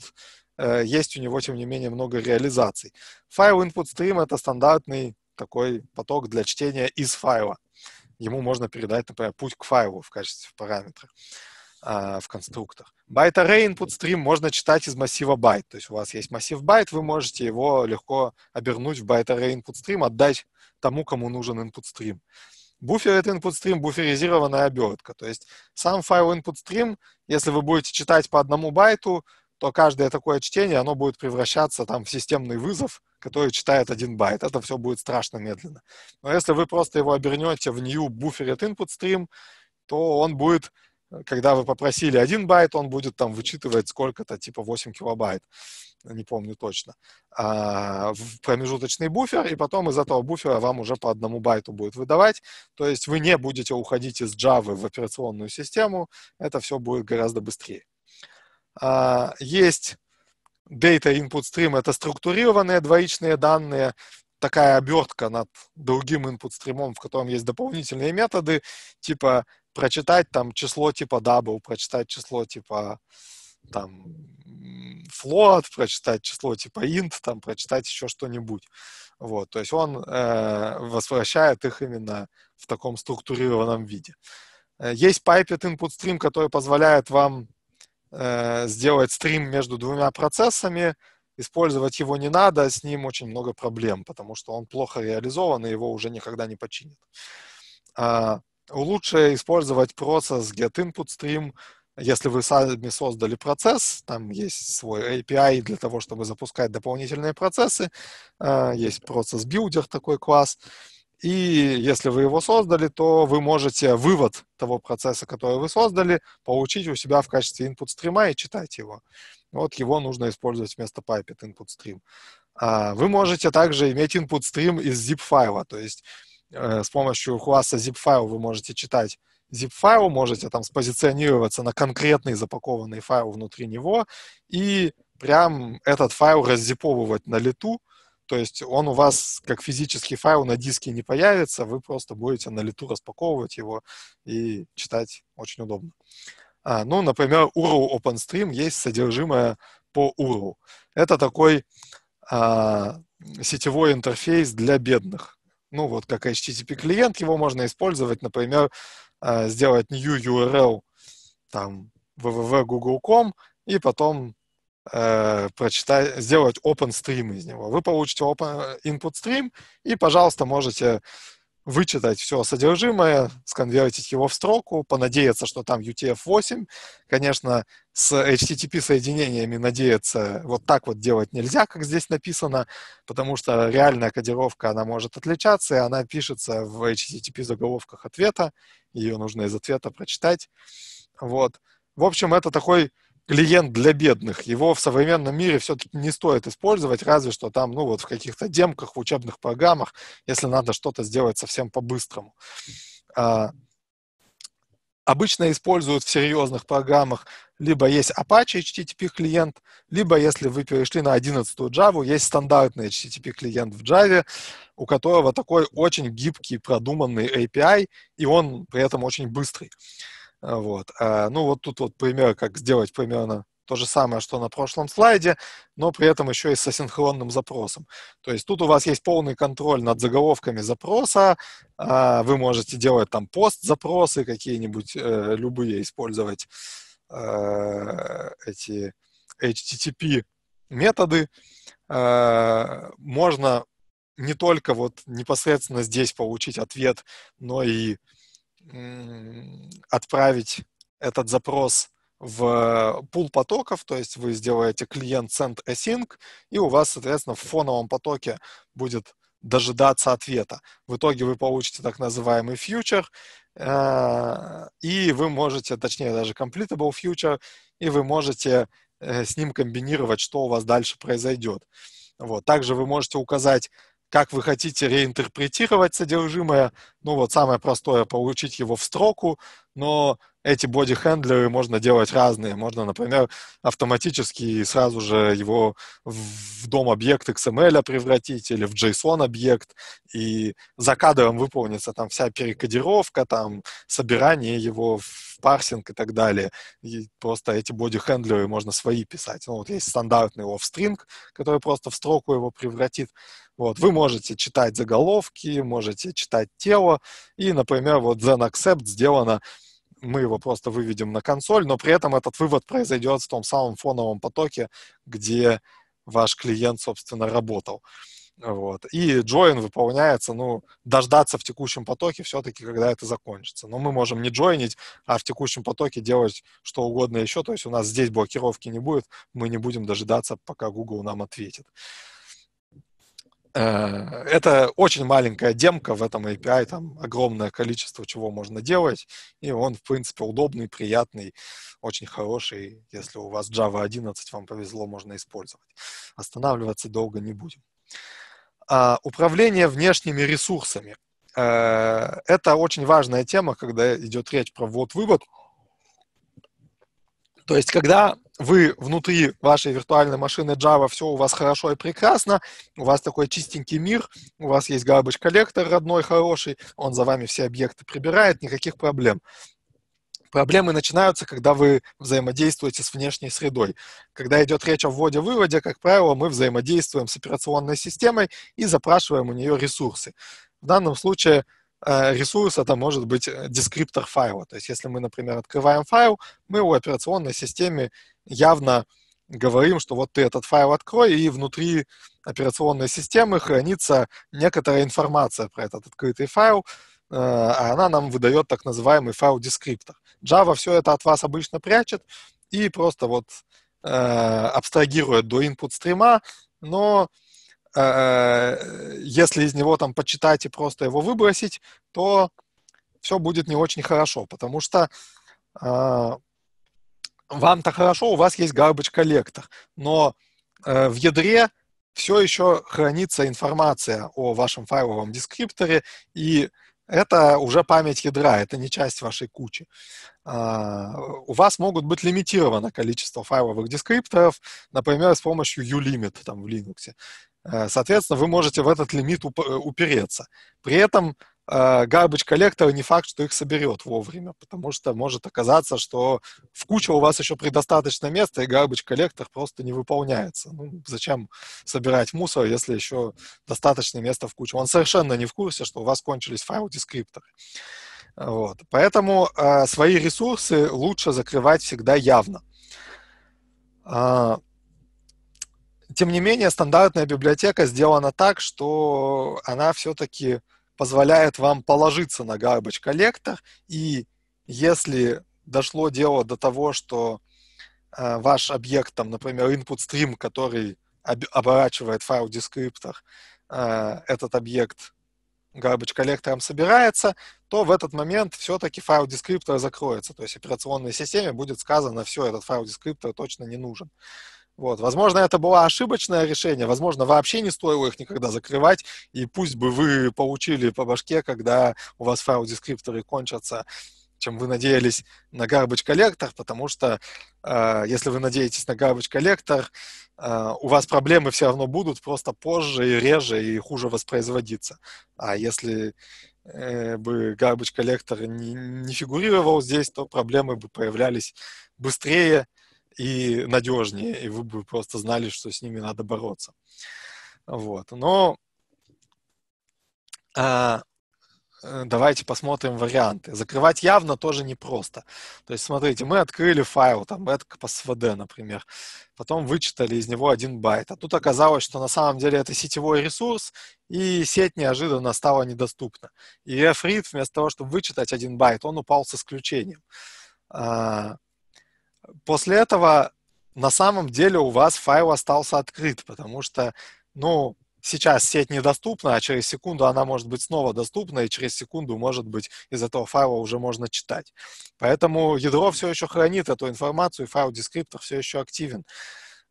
а, есть у него, тем не менее, много реализаций. Файл Input Stream — это стандартный такой поток для чтения из файла. Ему можно передать, например, путь к файлу в качестве параметра а, в конструктор. Byte array input stream можно читать из массива байт. То есть у вас есть массив байт, вы можете его легко обернуть в byte array input stream, отдать тому, кому нужен input stream. Буфер — это input stream, буферизированная обертка. То есть сам файл input stream, если вы будете читать по одному байту, то каждое такое чтение, оно будет превращаться там в системный вызов, который читает один байт. Это все будет страшно медленно. Но если вы просто его обернете в new buffered input stream, то он будет когда вы попросили 1 байт, он будет там вычитывать сколько-то, типа 8 килобайт, не помню точно, а, в промежуточный буфер, и потом из этого буфера вам уже по одному байту будет выдавать, то есть вы не будете уходить из Java в операционную систему, это все будет гораздо быстрее. А, есть Data Input Stream — это структурированные двоичные данные, такая обертка над другим input стримом, в котором есть дополнительные методы, типа прочитать там число типа double, прочитать число типа там float, прочитать число типа int, там прочитать еще что-нибудь. Вот, то есть он э, возвращает их именно в таком структурированном виде. Э, есть Pipet Input Stream, который позволяет вам э, сделать стрим между двумя процессами. Использовать его не надо, с ним очень много проблем, потому что он плохо реализован и его уже никогда не починят. А, лучше использовать процесс get input stream, если вы сами создали процесс, там есть свой API для того, чтобы запускать дополнительные процессы, э, есть процесс builder такой класс, и если вы его создали, то вы можете вывод того процесса, который вы создали, получить у себя в качестве input стрима и читать его. Вот его нужно использовать вместо pipet input stream. А вы можете также иметь input stream из zip файла, то есть Э, с помощью класса zip-файл вы можете читать zip-файл, можете там спозиционироваться на конкретный запакованный файл внутри него и прям этот файл раззиповывать на лету, то есть он у вас как физический файл на диске не появится, вы просто будете на лету распаковывать его и читать очень удобно. А, ну, например, URL OpenStream есть содержимое по URL. Это такой а, сетевой интерфейс для бедных ну вот как HTTP клиент, его можно использовать, например, э, сделать new URL там www.google.com и потом э, прочитать, сделать open stream из него. Вы получите open, э, input stream и, пожалуйста, можете вычитать все содержимое, сконвертить его в строку, понадеяться, что там UTF-8. Конечно, с HTTP-соединениями надеяться вот так вот делать нельзя, как здесь написано, потому что реальная кодировка, она может отличаться, и она пишется в HTTP-заголовках ответа, ее нужно из ответа прочитать. Вот. В общем, это такой клиент для бедных. Его в современном мире все-таки не стоит использовать, разве что там, ну, вот в каких-то демках, в учебных программах, если надо что-то сделать совсем по-быстрому. А, обычно используют в серьезных программах либо есть Apache HTTP клиент, либо если вы перешли на 11 Java, есть стандартный HTTP клиент в Java, у которого такой очень гибкий, продуманный API, и он при этом очень быстрый. А, вот. А, ну вот тут вот пример, как сделать примерно то же самое, что на прошлом слайде, но при этом еще и с асинхронным запросом. То есть тут у вас есть полный контроль над заголовками запроса, а, вы можете делать там пост-запросы какие-нибудь, э, любые использовать а, эти HTTP методы. Можно не только вот непосредственно здесь получить ответ, но и отправить этот запрос в пул потоков, то есть вы сделаете клиент send async, и у вас, соответственно, в фоновом потоке будет дожидаться ответа. В итоге вы получите так называемый фьючер, э, и вы можете, точнее даже completable фьючер, и вы можете э, с ним комбинировать, что у вас дальше произойдет. Вот. Также вы можете указать как вы хотите реинтерпретировать содержимое. Ну вот самое простое – получить его в строку, но эти боди-хендлеры можно делать разные. Можно, например, автоматически сразу же его в дом объект XML эм превратить или в JSON объект, и за кадром выполнится там вся перекодировка, там собирание его в парсинг и так далее. И просто эти боди-хендлеры можно свои писать. Ну, вот есть стандартный off-string, который просто в строку его превратит. Вот, вы можете читать заголовки, можете читать тело, и, например, вот Zen Accept сделано мы его просто выведем на консоль, но при этом этот вывод произойдет в том самом фоновом потоке, где ваш клиент, собственно, работал. Uh, вот. И join выполняется, ну, дождаться в текущем потоке все-таки, когда это закончится. Но мы можем не джойнить, а в текущем потоке делать что угодно еще. То есть у нас здесь блокировки не будет, мы не будем дожидаться, пока Google нам ответит. Э, это очень маленькая демка в этом API, там огромное количество чего можно делать, и он, в принципе, удобный, приятный, очень хороший. Если у вас Java 11, вам повезло, можно использовать. Останавливаться долго не будем. А, управление внешними ресурсами. Э, это очень важная тема, когда идет речь про ввод-вывод. То есть, когда вы внутри вашей виртуальной машины Java, все у вас хорошо и прекрасно, у вас такой чистенький мир, у вас есть garbage коллектор родной, хороший, он за вами все объекты прибирает, никаких проблем. Проблемы начинаются, когда вы взаимодействуете с внешней средой. Когда идет речь о вводе-выводе, как правило, мы взаимодействуем с операционной системой и запрашиваем у нее ресурсы. В данном случае э, ресурс это может быть э, дескриптор файла. То есть если мы, например, открываем файл, мы у операционной системы явно говорим, что вот ты этот файл открой, и внутри операционной системы хранится некоторая информация про этот открытый файл, Э, а она нам выдает так называемый файл-дескриптор. Java все это от вас обычно прячет и просто вот э, абстрагирует до input стрима, но э, э если из него там почитать и просто его выбросить, то все будет не очень хорошо, потому что э, вам-то хорошо, у вас есть garbage коллектор, но э, в ядре все еще хранится информация о вашем файловом дескрипторе, и это уже память ядра, это не часть вашей кучи. А, у вас могут быть лимитировано количество файловых дескрипторов, например, с помощью ulimit там в Linux. Э, соответственно, вы можете в этот лимит э, упереться. При этом а, garbage коллектор не факт, что их соберет вовремя, потому что может оказаться, что в куче у вас еще предостаточно места, и garbage коллектор просто не выполняется. Ну, зачем собирать мусор, если еще достаточно места в куче? Он совершенно не в курсе, что у вас кончились файл-дескрипторы. Вот. Поэтому э, свои ресурсы лучше закрывать всегда явно. А, тем не менее, стандартная библиотека сделана так, что она все-таки э, позволяет вам положиться на garbage collector и если дошло дело до того, что э, ваш объект, там, например, input stream, который оборачивает файл дескриптор, э, этот объект garbage коллектором собирается, то в этот момент все-таки файл дескриптор закроется. То есть операционной системе будет сказано, все, этот файл дескриптор точно не нужен. Вот. Возможно, это было ошибочное решение, возможно, вообще не стоило их никогда закрывать, и пусть бы вы получили по башке, когда у вас файл-дескрипторы кончатся, чем вы надеялись на garbage коллектор, потому что э, если вы надеетесь на garbage коллектор, э, у вас проблемы все равно будут, просто позже и реже и хуже воспроизводиться. А если э, бы garbage коллектор не, не фигурировал здесь, то проблемы бы появлялись быстрее, и надежнее, и вы бы просто знали, что с ними надо бороться. Вот. Но а, э, давайте посмотрим варианты. Закрывать явно тоже непросто. То есть, смотрите, мы открыли файл, там, .svd, например, потом вычитали из него один байт. А тут оказалось, что на самом деле это сетевой ресурс, и сеть неожиданно стала недоступна. И refread вместо того, чтобы вычитать один байт, он упал с исключением. А, После этого на самом деле у вас файл остался открыт, потому что, ну, сейчас сеть недоступна, а через секунду она может быть снова доступна, и через секунду, может быть, из этого файла уже можно читать. Поэтому ядро все еще хранит эту информацию, и файл дескриптор все еще активен.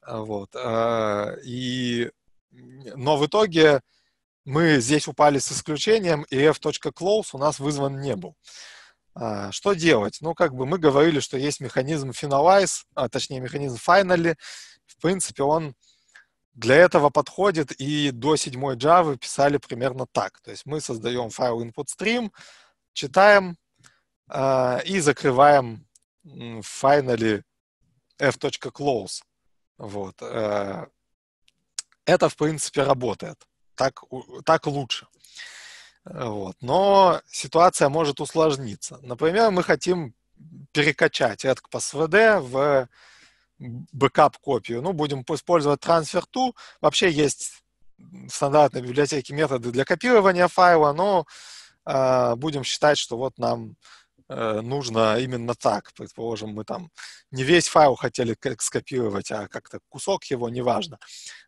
Э, вот. Э, и... Но в итоге мы здесь упали с исключением, и f.close у нас вызван не был. А, что делать? Ну, как бы мы говорили, что есть механизм Finalize, а точнее механизм Finally. В принципе, он для этого подходит, и до седьмой Java писали примерно так. То есть мы создаем файл input stream, читаем э, и закрываем finally f.close. Вот. Э, это, в принципе, работает. Так, так лучше. Э, вот. Но ситуация может усложниться. Например, мы хотим перекачать редко по СВД в бэкап-копию. Ну, будем использовать transfer to. Вообще есть стандартные стандартной библиотеке методы для копирования файла, но э, будем считать, что вот нам Э, нужно именно так. Предположим, мы там не весь файл хотели скопировать, а как-то кусок его, неважно.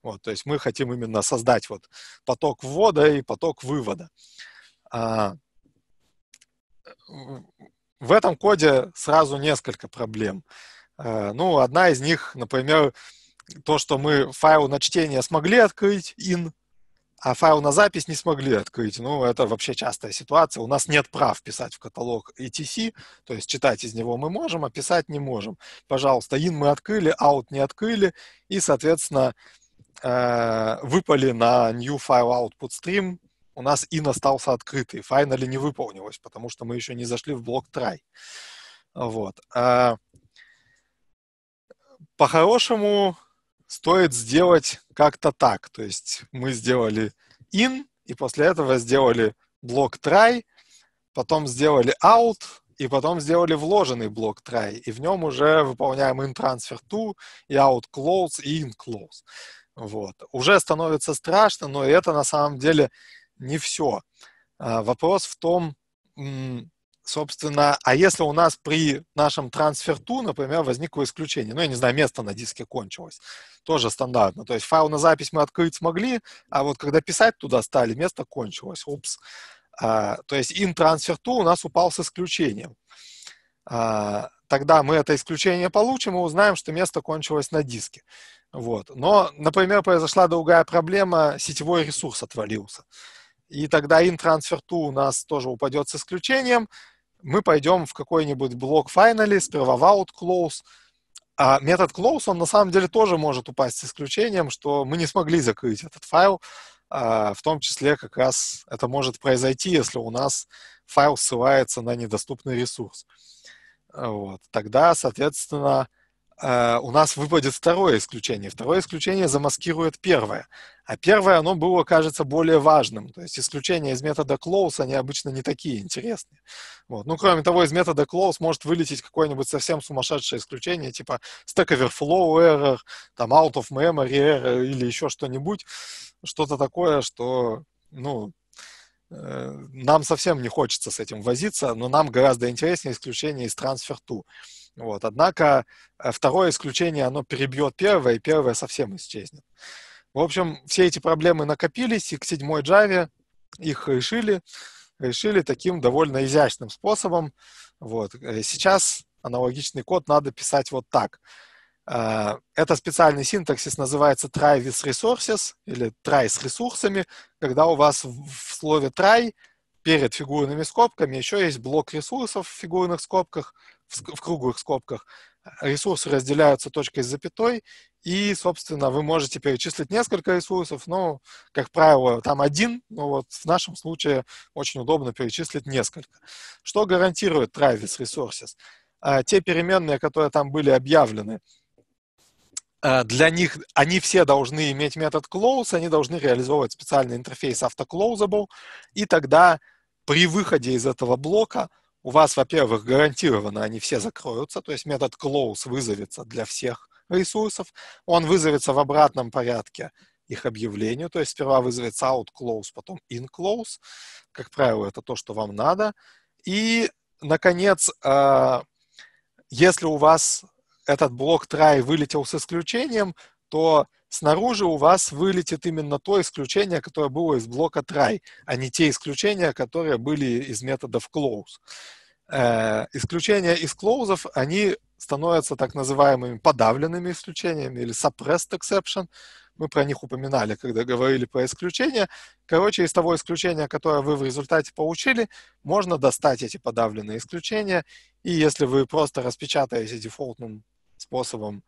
Вот, то есть мы хотим именно создать вот поток ввода и поток вывода. А, в этом коде сразу несколько проблем. Э, ну, одна из них, например, то, что мы файл на чтение смогли открыть, in, а файл на запись не смогли открыть. Ну, это вообще частая ситуация. У нас нет прав писать в каталог ETC, то есть читать из него мы можем, а писать не можем. Пожалуйста, in мы открыли, out не открыли, и, соответственно, э, выпали на new file output stream, у нас in остался открытый, finally не выполнилось, потому что мы еще не зашли в блок try. Вот. Э, по-хорошему, стоит сделать как-то так. То есть мы сделали in, и после этого сделали блок try, потом сделали out, и потом сделали вложенный блок try, и в нем уже выполняем in transfer to, и out close, и in close. Вот. Уже становится страшно, но это на самом деле не все. А, вопрос в том, Собственно, а если у нас при нашем трансфер ту, например, возникло исключение, ну, я не знаю, место на диске кончилось, тоже стандартно. То есть файл на запись мы открыть смогли, а вот когда писать туда стали, место кончилось, упс. А, то есть in transfer to у нас упал с исключением. А, тогда мы это исключение получим и узнаем, что место кончилось на диске. Вот. Но, например, произошла другая проблема, сетевой ресурс отвалился. И тогда in transfer to у нас тоже упадет с исключением, мы пойдем в какой-нибудь блок finally, сперва в out close. А метод close, он на самом деле тоже может упасть с исключением, что мы не смогли закрыть этот файл. А, в том числе как раз это может произойти, если у нас файл ссылается на недоступный ресурс. Вот. Тогда, соответственно, Э, у нас выпадет второе исключение. Второе исключение замаскирует первое. А первое, оно было, кажется, более важным. То есть исключения из метода close, они обычно не такие интересные. Вот. Ну, кроме того, из метода close может вылететь какое-нибудь совсем сумасшедшее исключение, типа stack overflow error, там out of memory error или еще что-нибудь. Что-то такое, что, ну, э, нам совсем не хочется с этим возиться, но нам гораздо интереснее исключение из transfer to. Вот. Однако э, второе исключение, оно перебьет первое, и первое совсем исчезнет. В общем, все эти проблемы накопились, и к седьмой Java их решили, решили таким довольно изящным способом. Вот. Э, сейчас аналогичный код надо писать вот так. Э, это специальный синтаксис называется try with resources или try с ресурсами, когда у вас в слове try перед фигурными скобками еще есть блок ресурсов в фигурных скобках – в круглых скобках, э, ресурсы разделяются точкой с запятой, и, собственно, вы можете перечислить несколько ресурсов, но, как правило, там один, но вот в нашем случае очень удобно перечислить несколько. Что гарантирует Travis Resources? А, те переменные, которые там были объявлены, э, для них они все должны иметь метод close, они должны реализовывать специальный интерфейс автоклоузабл, и тогда при выходе из этого блока – у вас, во-первых, гарантированно они все закроются, то есть метод close вызовется для всех ресурсов, он вызовется в обратном порядке их объявлению, то есть сперва вызовется out close, потом in close, как правило, это то, что вам надо, и, наконец, а, если у вас этот блок try вылетел с исключением, то снаружи у вас вылетит именно то исключение, которое было из блока try, а не те исключения, которые были из методов close. Э, исключения из клоузов, они становятся так называемыми подавленными исключениями или suppressed exception. Мы про них упоминали, когда говорили про исключения. Короче, из того исключения, которое вы в результате получили, можно достать эти подавленные исключения. И если вы просто распечатаете дефолтным способом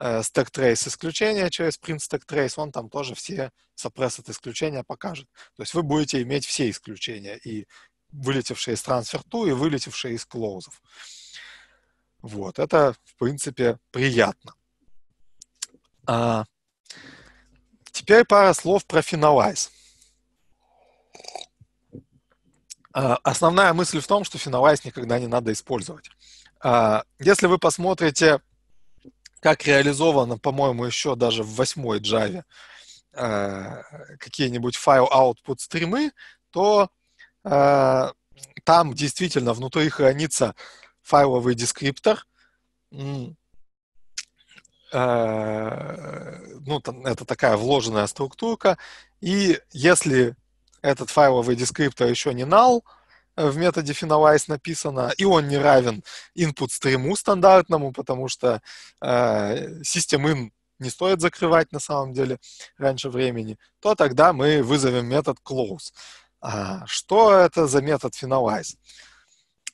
Э, stack trace исключения через print stack trace, он там тоже все suppressed исключения покажет. То есть вы будете иметь все исключения, и вылетевшие из transfer to, и вылетевшие из клоузов. Вот, это, в принципе, приятно. А, теперь пара слов про Finalize. А, основная мысль в том, что Finalize никогда не надо использовать. А, если вы посмотрите как реализовано, по-моему, еще даже в восьмой Java э, какие-нибудь файл output стримы, то э, там действительно внутри хранится файловый дескриптор, э, ну, это такая вложенная структурка, и если этот файловый дескриптор еще не null, в методе finalize написано, и он не равен input стриму стандартному, потому что э, system in не стоит закрывать на самом деле раньше времени, то тогда мы вызовем метод close. А, что это за метод finalize?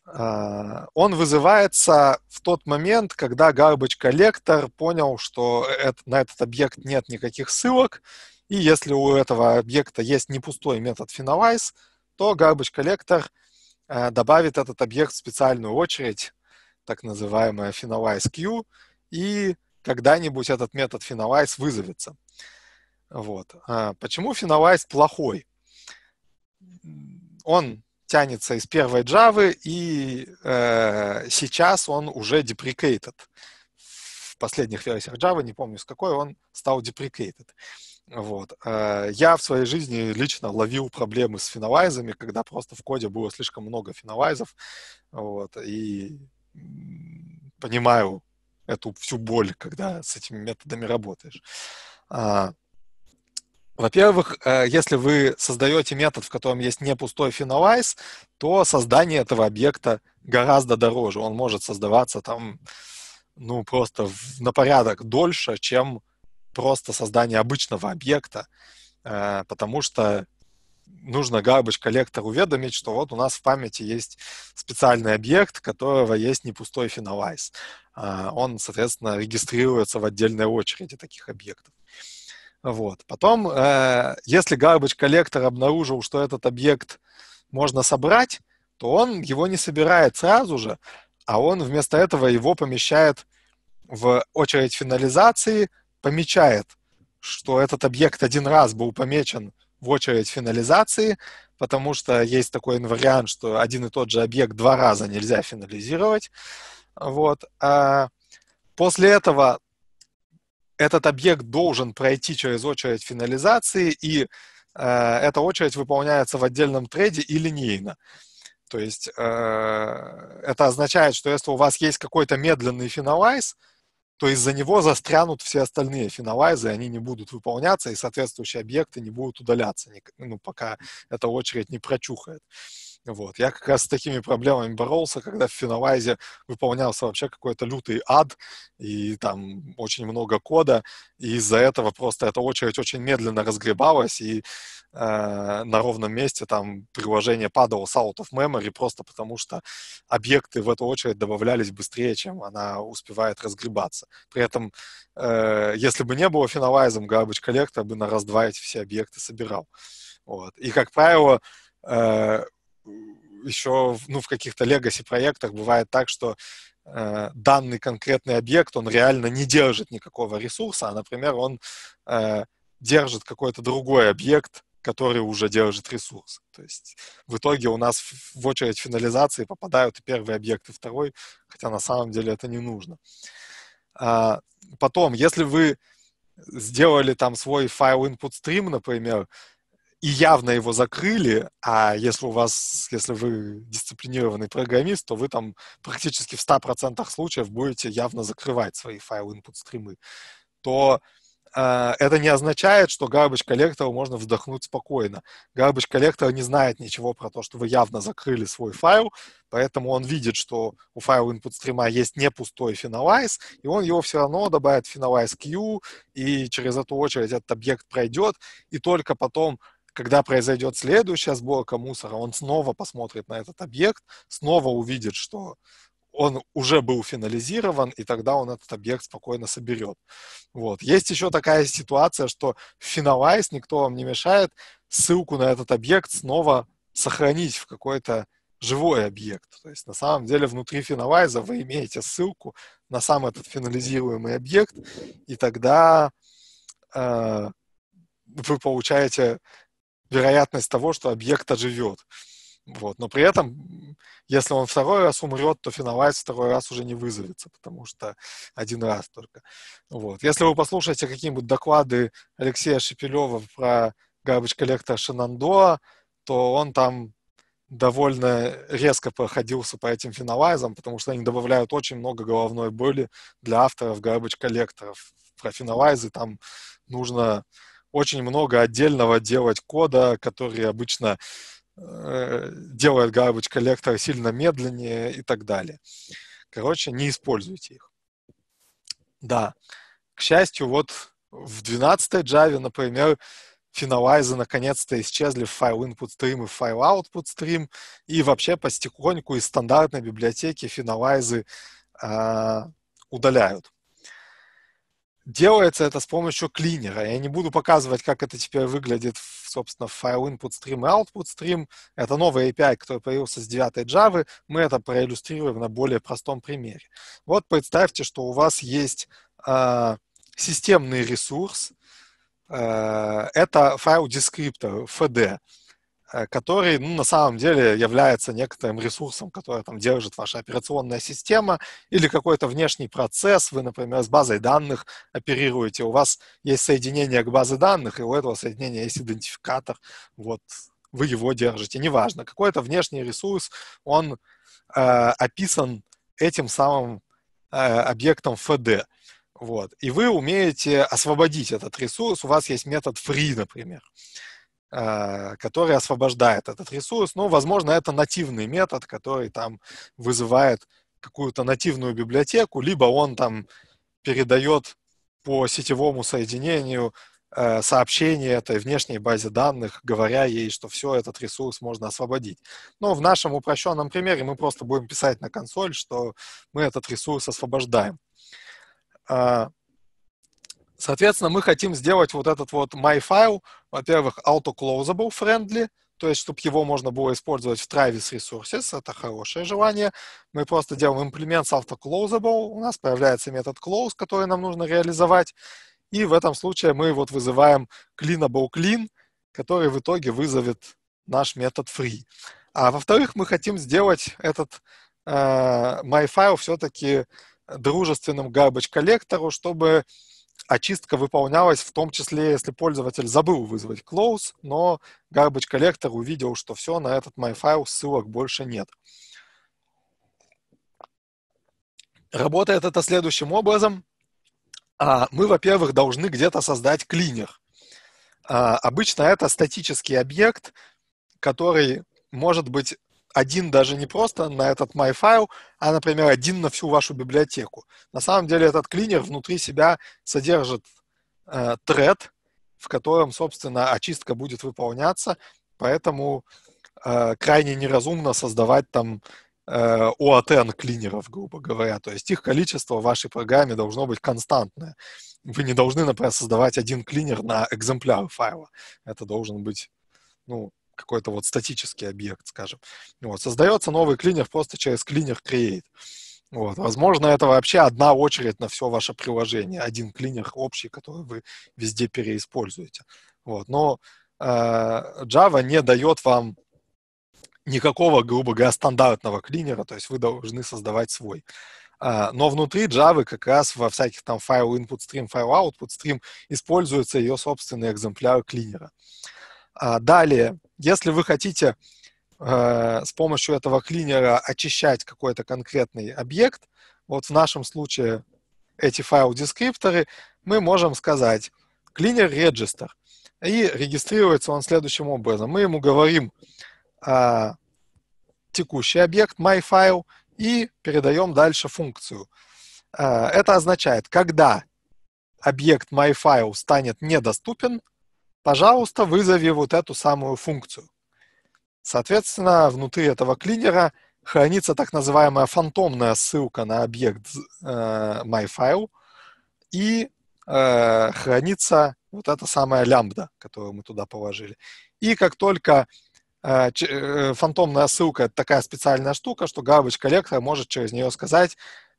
Э, он вызывается в тот момент, когда garbage collector понял, что это, на этот объект нет никаких ссылок, и если у этого объекта есть не пустой метод finalize, то garbage коллектор Э, добавит этот объект в специальную очередь, так называемая finalize queue, и когда-нибудь этот метод finalize вызовется. Вот. А почему finalize плохой? Он тянется из первой Java, и э, сейчас он уже deprecated. В последних версиях Java, не помню с какой, он стал deprecated. Вот. Э, я в своей жизни лично ловил проблемы с финовайзами, когда просто в коде было слишком много финовайзов, вот, и понимаю эту всю боль, когда с этими методами работаешь. А, во-первых, э, если вы создаете метод, в котором есть не пустой финовайз, то создание этого объекта гораздо дороже. Он может создаваться там, ну, просто на порядок дольше, чем просто создание обычного объекта, э, потому что нужно garbage коллектор уведомить, что вот у нас в памяти есть специальный объект, которого есть не пустой finalize. Э, он, соответственно, регистрируется в отдельной очереди таких объектов. Вот. Потом, э, если garbage коллектор обнаружил, что этот объект можно собрать, то он его не собирает сразу же, а он вместо этого его помещает в очередь финализации – помечает, что этот объект один раз был помечен в очередь финализации, потому что есть такой инвариант, что один и тот же объект два раза нельзя финализировать. Вот. А после этого этот объект должен пройти через очередь финализации, и э, эта очередь выполняется в отдельном трейде и линейно. То есть э, это означает, что если у вас есть какой-то медленный финалайз, э, то из-за него застрянут все остальные финалайзы, они не будут выполняться, и соответствующие объекты не будут удаляться, ну, пока эта очередь не прочухает. Вот. Я как раз с такими проблемами боролся, когда в финалайзе выполнялся вообще какой-то лютый ад, и там очень много кода, и из-за этого просто эта очередь очень медленно разгребалась, и э, на ровном месте там приложение падало с out of memory просто потому, что объекты в эту очередь добавлялись быстрее, чем она успевает разгребаться. При этом, э, если бы не было финалайзом, garbage collector бы на раз-два эти все объекты собирал. Вот. И, как правило, э, еще ну, в каких-то legacy проектах бывает так, что э, данный конкретный объект, он реально не держит никакого ресурса, а, например, он э, держит какой-то другой объект который уже держит ресурс. То есть в итоге у нас в очередь финализации попадают и первый объект, и второй, хотя на самом деле это не нужно. А, потом, если вы сделали там свой файл input stream, например, и явно его закрыли, а если у вас, если вы дисциплинированный программист, то вы там практически в 100% случаев будете явно закрывать свои файл input стримы, то а, это не означает, что garbage коллектора можно вздохнуть спокойно. Garbage коллектор не знает ничего про то, что вы явно закрыли свой файл, поэтому он видит, что у файла input стрима есть не пустой finalize, и он его все равно добавит в finalize queue, и через эту очередь этот объект пройдет, и только потом когда произойдет следующая сборка мусора, он снова посмотрит на этот объект, снова увидит, что он уже был финализирован, и тогда он этот объект спокойно соберет. Вот. Есть еще такая ситуация, что финалайз, никто вам не мешает, ссылку на этот объект снова сохранить в какой-то живой объект. То есть на самом деле внутри финалайза вы имеете ссылку на сам этот финализируемый объект, и тогда э, вы получаете вероятность того, что объект оживет. Вот. Но при этом, если он второй раз умрет, то феновайт второй раз уже не вызовется, потому что один раз только. Вот. Если вы послушаете какие-нибудь доклады Алексея Шепелева про garbage коллектора Шинандоа, то он там довольно резко проходился по этим феновайзам, потому что они добавляют очень много головной боли для авторов garbage коллекторов. Про феновайзы там нужно очень много отдельного делать кода, который обычно Э, делает garbage коллектор сильно медленнее и так далее. Короче, не используйте их. Да. К счастью, вот в 12-й Java, например, финалайзы наконец-то исчезли в файл input stream и файл output stream, и вообще потихоньку из стандартной библиотеки финалайзы э, удаляют делается это с помощью клинера. Я не буду показывать, как это теперь выглядит, собственно, в файл input stream и output stream. Это новый API, который появился с 9 Java. Мы это проиллюстрируем на более простом примере. Вот представьте, что у вас есть э, системный ресурс. Э, это файл дескриптор, FD. Э, который ну, на самом деле является некоторым ресурсом, который там держит ваша операционная система или какой-то внешний процесс. Вы, например, с базой данных оперируете, у вас есть соединение к базе данных, и у этого соединения есть идентификатор. Вот вы его держите, неважно. Какой-то внешний ресурс, он э, описан этим самым э, объектом FD, Вот. И вы умеете освободить этот ресурс. У вас есть метод free, например. А, который освобождает этот ресурс. Ну, возможно, это нативный метод, который там вызывает какую-то нативную библиотеку, либо он там передает по сетевому соединению э, сообщение этой внешней базе данных, говоря ей, что все, этот ресурс можно освободить. Но в нашем упрощенном примере мы просто будем писать на консоль, что мы этот ресурс освобождаем. А, Соответственно, мы хотим сделать вот этот вот MyFile, во-первых, auto-closable friendly, то есть, чтобы его можно было использовать в Travis Resources, это хорошее желание. Мы просто делаем имплемент с auto-closable, у нас появляется метод close, который нам нужно реализовать, и в этом случае мы вот вызываем cleanable clean, который в итоге вызовет наш метод free. А во-вторых, мы хотим сделать этот э, MyFile все-таки дружественным garbage коллектору, чтобы очистка выполнялась в том числе, если пользователь забыл вызвать close, но garbage collector увидел, что все, на этот MyFile ссылок больше нет. Работает это следующим образом. А, мы, во-первых, должны где-то создать клинер. А, обычно это статический объект, который может быть один даже не просто на этот MyFile, а, например, один на всю вашу библиотеку. На самом деле этот клинер внутри себя содержит э, тред, в котором, собственно, очистка будет выполняться, поэтому э, крайне неразумно создавать там э, OATN клинеров, грубо говоря. То есть их количество в вашей программе должно быть константное. Вы не должны, например, создавать один клинер на экземпляр файла. Это должен быть ну, какой-то вот статический объект, скажем. Вот. Создается новый клинер просто через клинер create. Вот. Возможно, это вообще одна очередь на все ваше приложение, один клинер общий, который вы везде переиспользуете. Вот. Но э, Java не дает вам никакого, грубо говоря, стандартного клинера, то есть вы должны создавать свой. А, но внутри Java как раз во всяких там файл input stream, файл output stream используется ее собственный экземпляр клинера. А, далее, если вы хотите э, с помощью этого клинера очищать какой-то конкретный объект, вот в нашем случае эти файл-дескрипторы, мы можем сказать клинер register. И регистрируется он следующим образом. Мы ему говорим э, текущий объект myFile и передаем дальше функцию. Э, это означает, когда объект myFile станет недоступен – пожалуйста, вызови вот эту самую функцию. Соответственно, внутри этого клинера хранится так называемая фантомная ссылка на объект э, myFile и э, хранится вот эта самая лямбда, которую мы туда положили. И как только э, э фантомная ссылка – это такая специальная штука, что garbage коллектор может через нее сказать,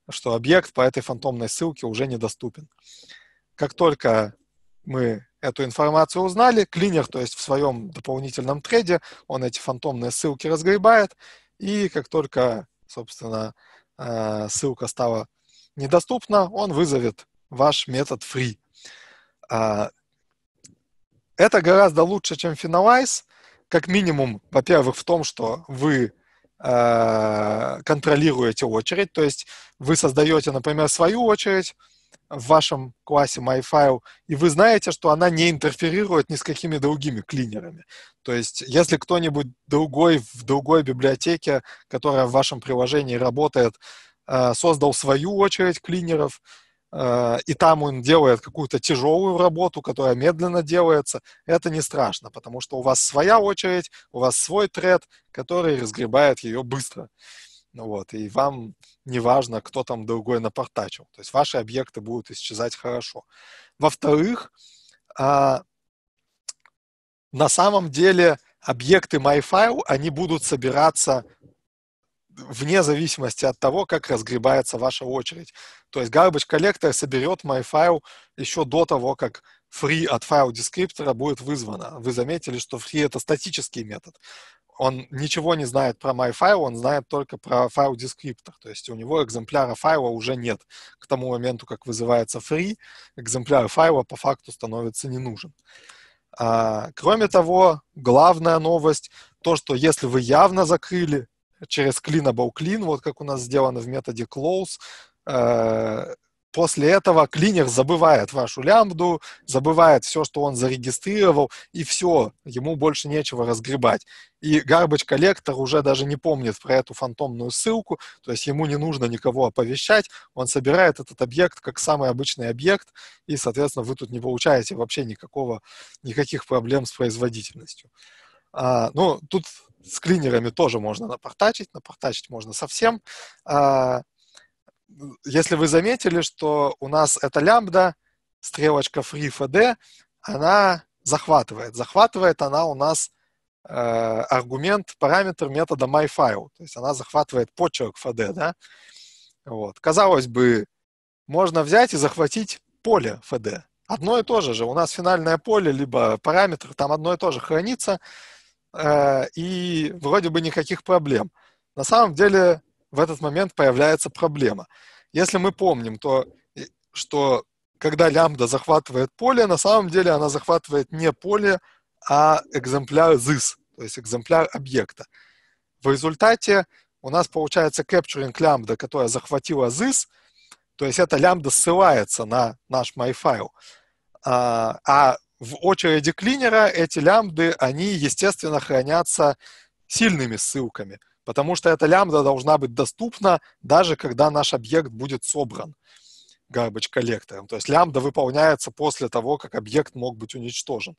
что объект по этой фантомной ссылке уже недоступен. Как только мы эту информацию узнали, клинер, то есть в своем дополнительном трейде, он эти фантомные ссылки разгребает, и как только, собственно, э, ссылка стала недоступна, он вызовет ваш метод free. А, это гораздо лучше, чем Finalize, как минимум, во-первых, в том, что вы э, контролируете очередь, то есть вы создаете, например, свою очередь, в вашем классе MyFile, и вы знаете, что она не интерферирует ни с какими другими клинерами. То есть, если кто-нибудь другой в другой библиотеке, которая в вашем приложении работает, э, создал свою очередь клинеров, э, и там он делает какую-то тяжелую работу, которая медленно делается, это не страшно, потому что у вас своя очередь, у вас свой тред, который разгребает ее быстро. Uh, вот, и вам не важно, кто там другой напортачил. То есть ваши объекты будут исчезать хорошо. Во-вторых, а, на самом деле объекты MyFile, они будут собираться вне зависимости от того, как разгребается ваша очередь. То есть garbage collector соберет MyFile еще до того, как free от файл дескриптора будет вызвано. Вы заметили, что free это статический метод он ничего не знает про MyFile, он знает только про файл-дескриптор, то есть у него экземпляра файла уже нет. К тому моменту, как вызывается free, экземпляр файла по факту становится не нужен. А, кроме того, главная новость, то, что если вы явно закрыли через cleanable clean, вот как у нас сделано в методе close, э, после этого клинер забывает вашу лямбду, забывает все, что он зарегистрировал, и все, ему больше нечего разгребать. И garbage коллектор уже даже не помнит про эту фантомную ссылку, то есть ему не нужно никого оповещать, он собирает этот объект как самый обычный объект, и, соответственно, вы тут не получаете вообще никакого, никаких проблем с производительностью. А, ну, тут с клинерами тоже можно напортачить, напортачить можно совсем. А, если вы заметили, что у нас эта лямбда, стрелочка FreeFD, она захватывает. Захватывает она у нас э, аргумент, параметр метода myFile. То есть она захватывает почерк FD. Да? Вот. Казалось бы, можно взять и захватить поле FD. Одно и то же же. У нас финальное поле, либо параметр, там одно и то же хранится, э, и вроде бы никаких проблем. На самом деле в этот момент появляется проблема. Если мы помним, то что когда лямбда захватывает поле, на самом деле она захватывает не поле, а экземпляр this, то есть экземпляр объекта. В результате у нас получается capturing лямбда, которая захватила this, то есть эта лямбда ссылается на наш myFile. А, а в очереди клинера эти лямбды, они, естественно, хранятся сильными ссылками – потому что эта лямбда должна быть доступна, даже когда наш объект будет собран garbage collector. То есть лямбда выполняется после того, как объект мог быть уничтожен.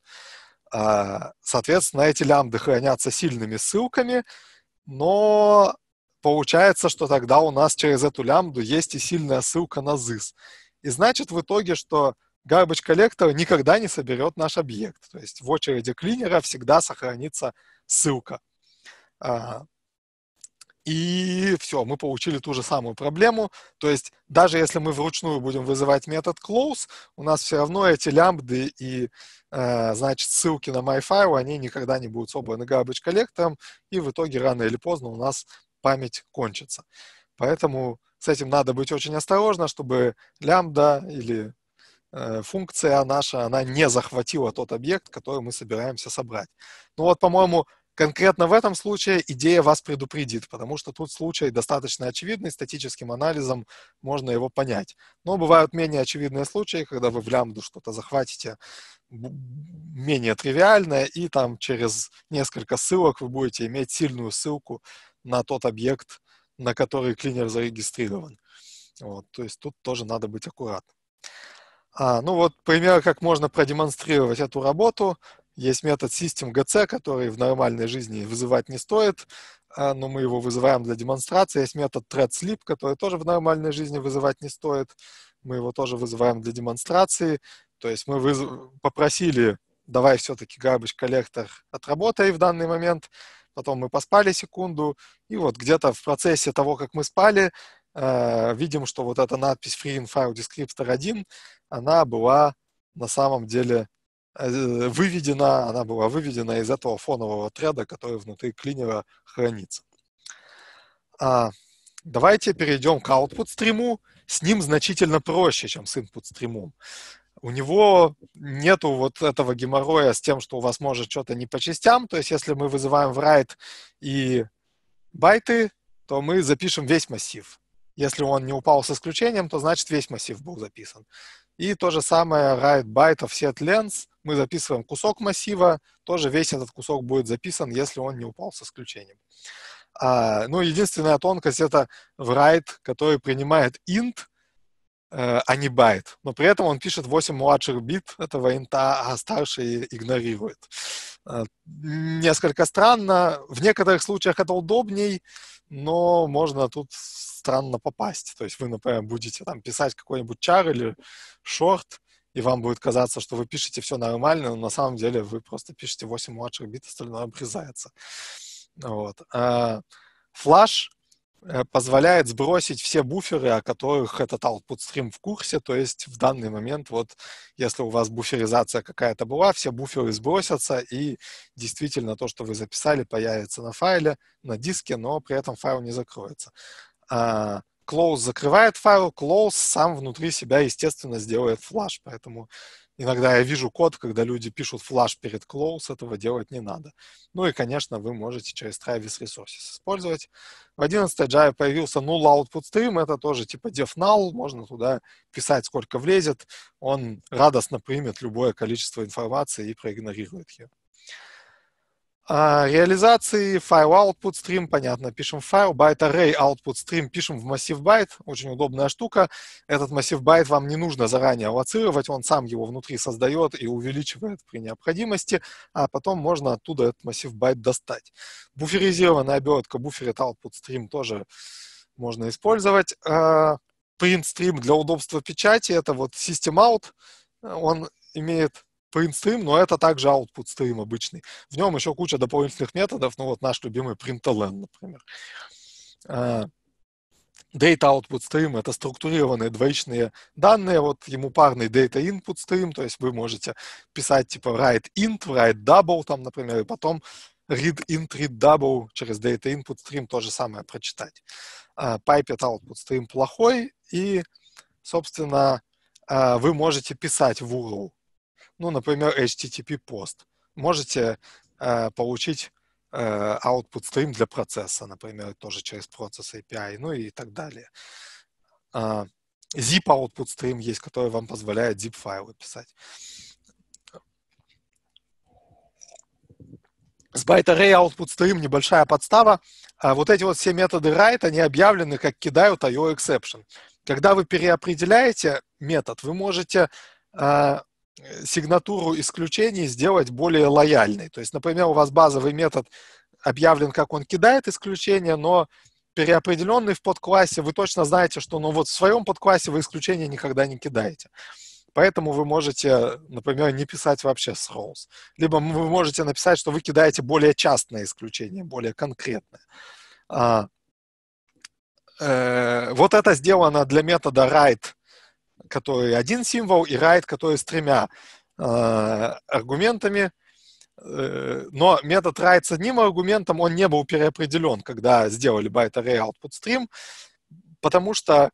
А, соответственно, эти лямбды хранятся сильными ссылками, но получается, что тогда у нас через эту лямбду есть и сильная ссылка на ZIS. И значит в итоге, что garbage collector никогда не соберет наш объект. То есть в очереди клинера всегда сохранится ссылка. А, и все, мы получили ту же самую проблему. То есть даже если мы вручную будем вызывать метод close, у нас все равно эти лямбды и, э, значит, ссылки на MyFile, они никогда не будут собраны garbage коллектором, и в итоге рано или поздно у нас память кончится. Поэтому с этим надо быть очень осторожно, чтобы лямбда или э, функция наша, она не захватила тот объект, который мы собираемся собрать. Ну вот, по-моему, Конкретно в этом случае идея вас предупредит, потому что тут случай достаточно очевидный, статическим анализом можно его понять. Но бывают менее очевидные случаи, когда вы в лямбду что-то захватите менее тривиальное, и там через несколько ссылок вы будете иметь сильную ссылку на тот объект, на который клинер зарегистрирован. Вот, то есть тут тоже надо быть аккуратным. А, ну вот пример, как можно продемонстрировать эту работу. Есть метод System GC, который в нормальной жизни вызывать не стоит, а, но мы его вызываем для демонстрации. Есть метод thread sleep, который тоже в нормальной жизни вызывать не стоит. Мы его тоже вызываем для демонстрации. То есть мы выз... попросили, давай все-таки garbage коллектор отработай в данный момент. Потом мы поспали секунду, и вот где-то в процессе того, как мы спали, э, видим, что вот эта надпись Free in File Descriptor 1, она была на самом деле Э, выведена, она была выведена из этого фонового отряда, который внутри клинера хранится. А, давайте перейдем к output стриму. С ним значительно проще, чем с input стримом. У него нету вот этого геморроя с тем, что у вас может что-то не по частям. То есть, если мы вызываем в write и байты, то мы запишем весь массив. Если он не упал с исключением, то значит весь массив был записан. И то же самое write байтов set length мы записываем кусок массива, тоже весь этот кусок будет записан, если он не упал с исключением. А, ну, единственная тонкость это write, который принимает int, э, а не байт. Но при этом он пишет 8 младших бит этого инта, а старшие игнорирует. Э, несколько странно. В некоторых случаях это удобней, но можно тут странно попасть. То есть вы, например, будете там писать какой-нибудь чар или шорт, и вам будет казаться, что вы пишете все нормально, но на самом деле вы просто пишете 8 младших бит, остальное обрезается. Вот. А, флаш э, позволяет сбросить все буферы, о которых этот output stream в курсе, то есть в данный момент, вот если у вас буферизация какая-то была, все буферы сбросятся, и действительно то, что вы записали, появится на файле, на диске, но при этом файл не закроется. А, close закрывает файл, close сам внутри себя, естественно, сделает флаж. Поэтому иногда я вижу код, когда люди пишут флаж перед close, этого делать не надо. Ну и, конечно, вы можете через Travis Resources использовать. В 11 Java появился null output stream, это тоже типа def null, можно туда писать сколько влезет, он радостно примет любое количество информации и проигнорирует ее. А, реализации файл output stream, понятно, пишем файл, byte array output stream пишем в массив байт, очень удобная штука. Этот массив байт вам не нужно заранее лоцировать, он сам его внутри создает и увеличивает при необходимости, а потом можно оттуда этот массив байт достать. Буферизированная обертка буферит output stream тоже можно использовать. А, Print stream для удобства печати, это вот system out, он имеет print-stream, но это также output-stream обычный. В нем еще куча дополнительных методов, ну вот наш любимый println, например. А, data output stream — это структурированные двоичные данные, вот ему парный data input stream, то есть вы можете писать типа write int, write double там, например, и потом read int, read double через data input stream то же самое прочитать. А, Pipe — это output stream плохой, и, собственно, а, вы можете писать в URL ну, например, HTTP-пост. Можете э, получить э, output stream для процесса, например, тоже через процесс API, ну и так далее. Э, zip output stream есть, который вам позволяет zip файлы писать. С byte array output stream небольшая подстава. А вот эти вот все методы write, они объявлены как кидают IO exception. Когда вы переопределяете метод, вы можете э, Э, сигнатуру исключений сделать более лояльной. То есть, например, у вас базовый метод объявлен, как он кидает исключения, но переопределенный в подклассе, вы точно знаете, что ну, вот в своем подклассе вы исключения никогда не кидаете. Поэтому вы можете, например, не писать вообще с roles. Либо вы можете написать, что вы кидаете более частное исключение, более конкретное. А, э, вот это сделано для метода write который один символ, и right, который с тремя э, аргументами. Э, но метод right с одним аргументом, он не был переопределен, когда сделали byte array output stream, потому что,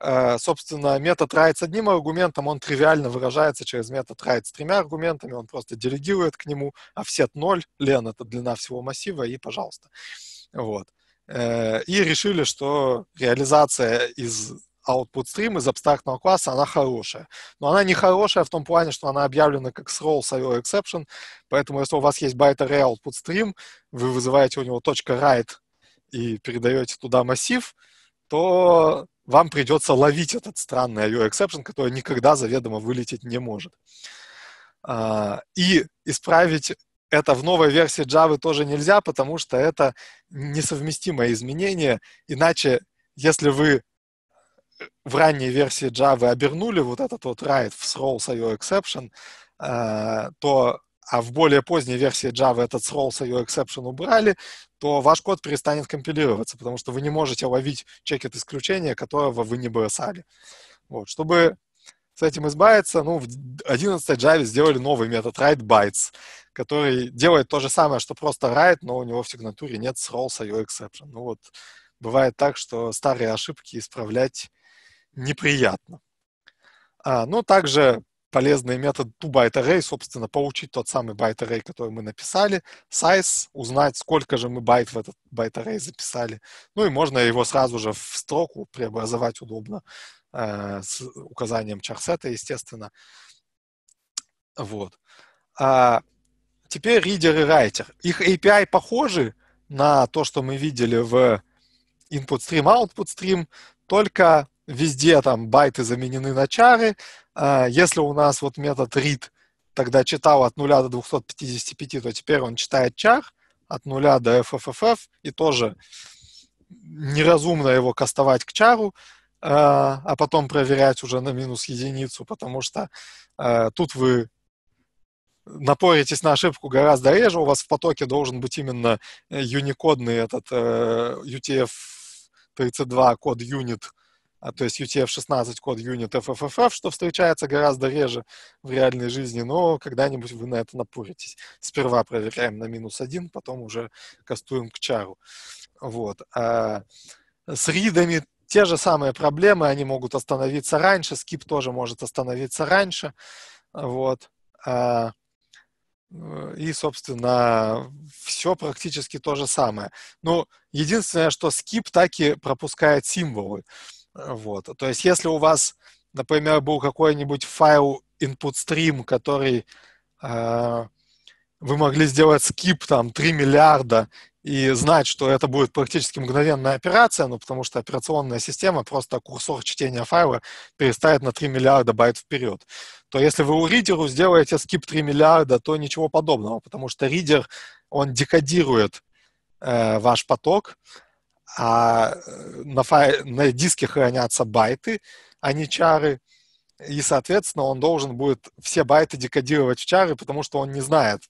э, собственно, метод right с одним аргументом, он тривиально выражается через метод right с тремя аргументами, он просто делегирует к нему offset 0, len — это длина всего массива, и пожалуйста. Вот э, и решили, что реализация из output stream из абстрактного класса, она хорошая. Но она не хорошая в том плане, что она объявлена как с role с exception, поэтому если у вас есть байт array output stream, вы вызываете у него точка .write и передаете туда массив, то вам придется ловить этот странный IO exception, который никогда заведомо вылететь не может. А, и исправить это в новой версии Java тоже нельзя, потому что это несовместимое изменение. Иначе, если вы в ранней версии Java обернули вот этот вот write в throws.io exception, э, то а в более поздней версии Java этот throws ее exception убрали, то ваш код перестанет компилироваться, потому что вы не можете ловить чекет исключения, которого вы не бросали. Вот. Чтобы с этим избавиться, ну, в 11 Java сделали новый метод write bytes, который делает то же самое, что просто write, но у него в сигнатуре нет throws ее exception. Ну вот, бывает так, что старые ошибки исправлять неприятно. А, но также полезный метод toByteArray, собственно, получить тот самый byte-array, который мы написали, size, узнать, сколько же мы байт в этот byte-array записали. Ну и можно его сразу же в строку преобразовать удобно э, с указанием чарсета, естественно. Вот. А теперь reader и writer. Их API похожи на то, что мы видели в input stream, output stream, только везде там байты заменены на чары. А, если у нас вот метод read тогда читал от 0 до 255, то теперь он читает чар от 0 до FFFF, и тоже неразумно его кастовать к чару, а, а потом проверять уже на минус единицу, потому что а, тут вы напоритесь на ошибку гораздо реже, у вас в потоке должен быть именно э, юникодный этот э, UTF-32 код юнит а, то есть UTF-16 код юнит FFFF, что встречается гораздо реже в реальной жизни, но когда-нибудь вы на это напоритесь. Сперва проверяем на минус один, потом уже кастуем к чару. Вот. А с ридами те же самые проблемы, они могут остановиться раньше, скип тоже может остановиться раньше. Вот. А э, и, собственно, все практически то же самое. Ну, единственное, что скип так и пропускает символы. Вот. То есть если у вас, например, был какой-нибудь файл input stream, который э, вы могли сделать скип там 3 миллиарда и знать, что это будет практически мгновенная операция, ну, потому что операционная система просто курсор чтения файла переставит на 3 миллиарда байт вперед, то если вы у ридеру сделаете скип 3 миллиарда, то ничего подобного, потому что ридер, он декодирует э, ваш поток, а э, на, фай... на диске хранятся байты, а не чары, и, соответственно, он должен будет все байты декодировать в чары, потому что он не знает.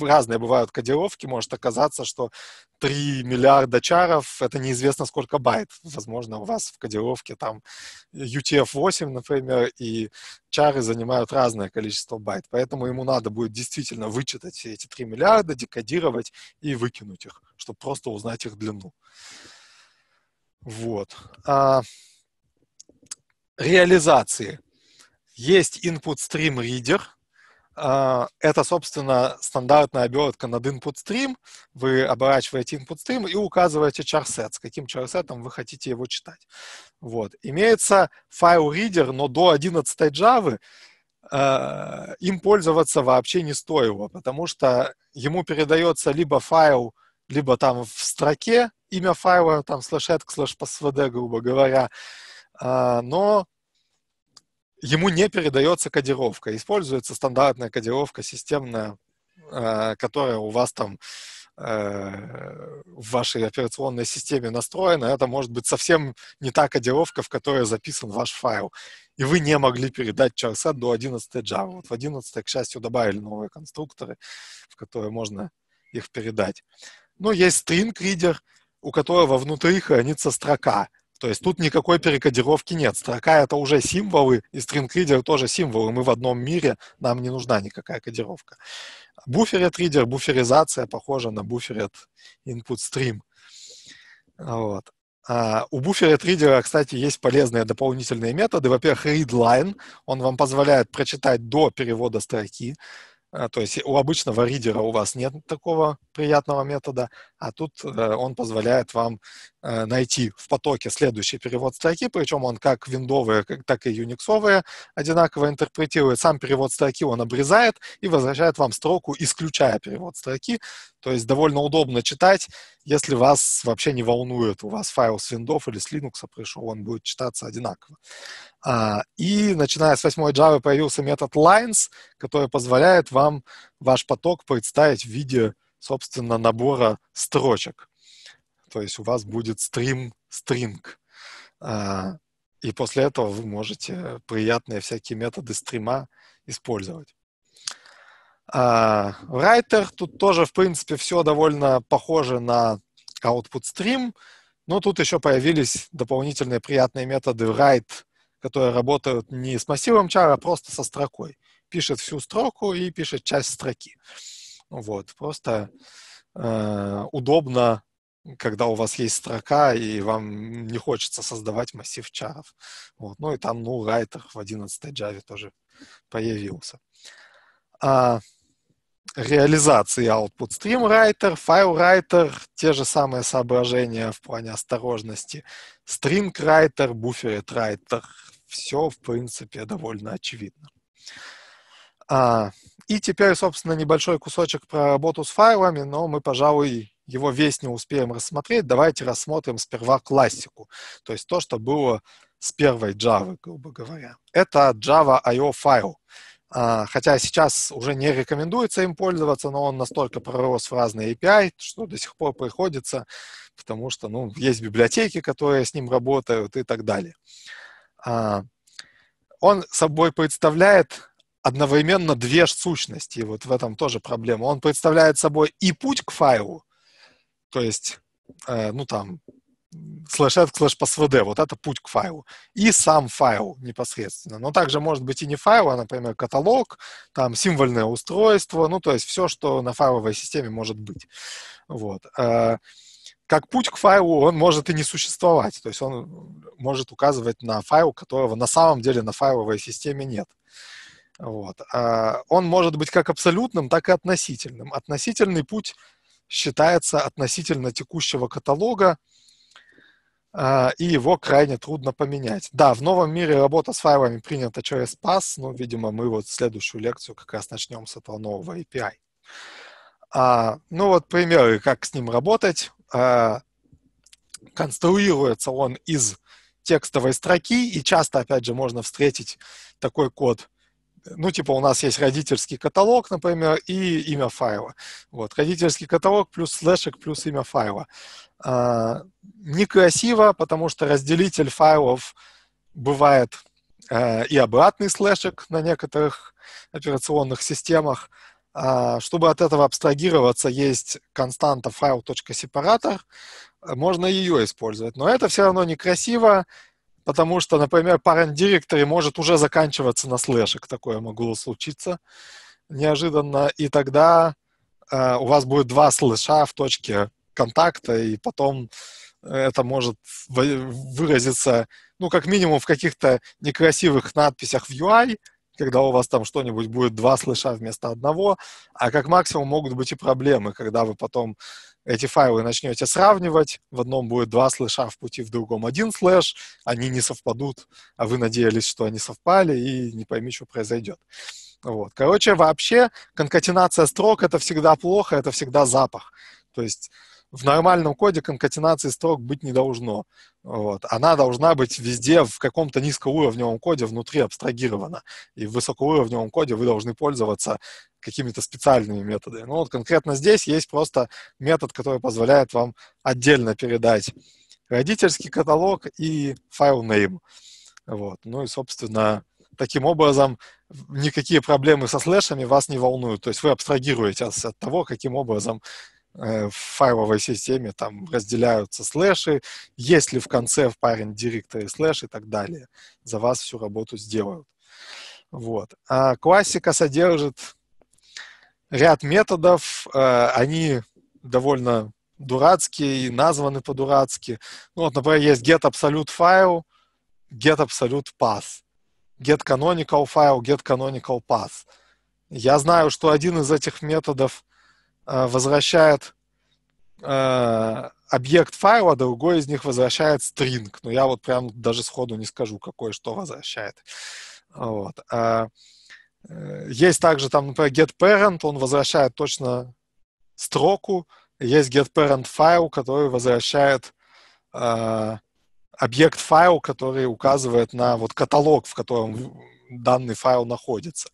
Разные бывают кодировки, может оказаться, что 3 миллиарда чаров — это неизвестно сколько байт. Возможно, у вас в кодировке там UTF-8, например, и чары занимают разное количество байт. Поэтому ему надо будет действительно вычитать все эти 3 миллиарда, декодировать и выкинуть их, чтобы просто узнать их длину. Вот. А, реализации. Есть input stream reader. А, это, собственно, стандартная обертка над input stream. Вы оборачиваете input stream и указываете charset, с каким charsetом вы хотите его читать. Вот. Имеется файл reader, но до 11 Java Uh, им пользоваться вообще не стоило, потому что ему передается либо файл, либо там в строке, имя файла, там, слэш add, слэш svd, грубо говоря, а, но ему не передается кодировка. Используется стандартная кодировка системная, а, которая у вас там э, в вашей операционной системе настроена, это может быть совсем не та кодировка, в которой записан ваш файл. И вы не могли передать чарсет до 11 Java. Вот в 11, к счастью, добавили новые конструкторы, в которые можно их передать. Но есть string reader, у которого внутри хранится строка. То есть тут никакой перекодировки нет. Строка — это уже символы, и стринг string тоже символы. Мы в одном мире, нам не нужна никакая кодировка. Буферет ридер, буферизация похожа на буферет input stream. Вот. Uh, у буферет ридера, кстати, есть полезные дополнительные методы. Во-первых, readline, он вам позволяет прочитать до перевода строки. А, то есть у обычного ридера у вас нет такого приятного метода, а тут э, он позволяет вам Э, найти в потоке следующий перевод строки, причем он как виндовые, так и юниксовые одинаково интерпретирует. Сам перевод строки он обрезает и возвращает вам строку, исключая перевод строки. То есть довольно удобно читать, если вас вообще не волнует, у вас файл с виндов или с Linux а пришел, он будет читаться одинаково. А, и начиная с 8 Java появился метод lines, который позволяет вам ваш поток представить в виде, собственно, набора строчек то есть у вас будет стрим стринг. А, и после этого вы можете приятные всякие методы стрима использовать. Writer а, тут тоже, в принципе, все довольно похоже на output stream, но тут еще появились дополнительные приятные методы write, которые работают не с массивом чара, а просто со строкой. Пишет всю строку и пишет часть строки. Вот, просто э, удобно когда у вас есть строка, и вам не хочется создавать массив чаров. Вот. Ну и там, ну, райтер в 11-й Java тоже появился. А, реализации output stream writer, файл writer, те же самые соображения в плане осторожности, string writer, bufferet writer, все, в принципе, довольно очевидно. А, и теперь, собственно, небольшой кусочек про работу с файлами, но мы, пожалуй, его весь не успеем рассмотреть, давайте рассмотрим сперва классику, то есть то, что было с первой Java, грубо говоря. Это Java IO файл. А, хотя сейчас уже не рекомендуется им пользоваться, но он настолько пророс в разные API, что до сих пор приходится, потому что ну, есть библиотеки, которые с ним работают и так далее. А, он собой представляет одновременно две сущности, вот в этом тоже проблема. Он представляет собой и путь к файлу, то есть, э, ну там, слэш f слэш psvd, вот это путь к файлу. И сам файл непосредственно. Но также может быть и не файл, а, например, каталог, там символьное устройство, ну то есть все, что на файловой системе может быть. Вот. Э, как путь к файлу он может и не существовать, то есть он может указывать на файл, которого на самом деле на файловой системе нет. Вот. Э, он может быть как абсолютным, так и относительным. Относительный путь — считается относительно текущего каталога, а, и его крайне трудно поменять. Да, в новом мире работа с файлами принята через PASS, но, видимо, мы вот следующую лекцию как раз начнем с этого нового API. А, ну вот примеры, как с ним работать. А, конструируется он из текстовой строки, и часто, опять же, можно встретить такой код ну, типа у нас есть родительский каталог, например, и имя файла. Вот, родительский каталог плюс слэшек плюс имя файла. А, некрасиво, потому что разделитель файлов бывает а, и обратный слэшек на некоторых операционных системах. А, чтобы от этого абстрагироваться, есть константа файл.сепаратор, э, можно ее использовать. Но это все равно некрасиво, потому что, например, parent directory может уже заканчиваться на слэшек, такое могло случиться неожиданно, и тогда э, у вас будет два слэша в точке контакта, и потом э, это может выразиться, ну, как минимум, в каких-то некрасивых надписях в UI, когда у вас там что-нибудь будет два слыша вместо одного, а как максимум могут быть и проблемы, когда вы потом эти файлы начнете сравнивать, в одном будет два слэша в пути, в другом один слэш, они не совпадут, а вы надеялись, что они совпали, и не пойми, что произойдет. Вот. Короче, вообще конкатенация строк — это всегда плохо, это всегда запах. То есть в нормальном коде конкатенации строк быть не должно. Вот. Она должна быть везде в каком-то низкоуровневом коде внутри абстрагирована. И в высокоуровневом коде вы должны пользоваться какими-то специальными методами. Ну вот конкретно здесь есть просто метод, который позволяет вам отдельно передать родительский каталог и файл name. Вот. Ну и, собственно, таким образом никакие проблемы со слэшами вас не волнуют. То есть вы абстрагируетесь от того, каким образом Э, в файловой системе там разделяются слэши, есть ли в конце в парень директор слэш и так далее. За вас всю работу сделают. Вот. А классика содержит ряд методов, э, они довольно дурацкие и названы по-дурацки. Ну, вот, например, есть get absolute file, get absolute path, get canonical file, get canonical path. Я знаю, что один из этих методов – Э, возвращает э, объект файла, другой из них возвращает стринг. Но ну, я вот прям даже сходу не скажу, какой что возвращает. Вот. А, э, есть также там, например, getParent, он возвращает точно строку. Есть getParent файл, который возвращает объект файл, который указывает на вот каталог, в котором данный файл находится.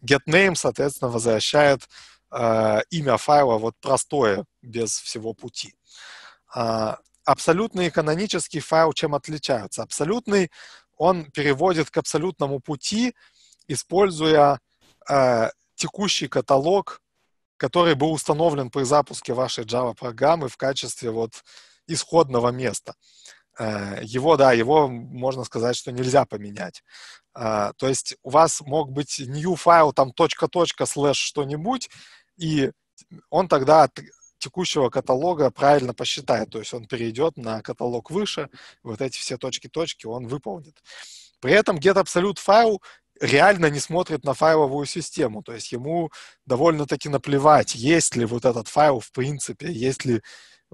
GetName, соответственно, возвращает Э, имя файла вот простое, без всего пути. А, абсолютный и канонический файл чем отличаются? Абсолютный, он переводит к абсолютному пути, используя э, текущий каталог, который был установлен при запуске вашей Java-программы в качестве вот исходного места. Э, его, да, его можно сказать, что нельзя поменять. А, то есть у вас мог быть new файл, там точка-точка, слэш что-нибудь, и он тогда от текущего каталога правильно посчитает, то есть он перейдет на каталог выше, вот эти все точки-точки он выполнит. При этом GetAbsolute файл реально не смотрит на файловую систему, то есть ему довольно-таки наплевать, есть ли вот этот файл в принципе, есть ли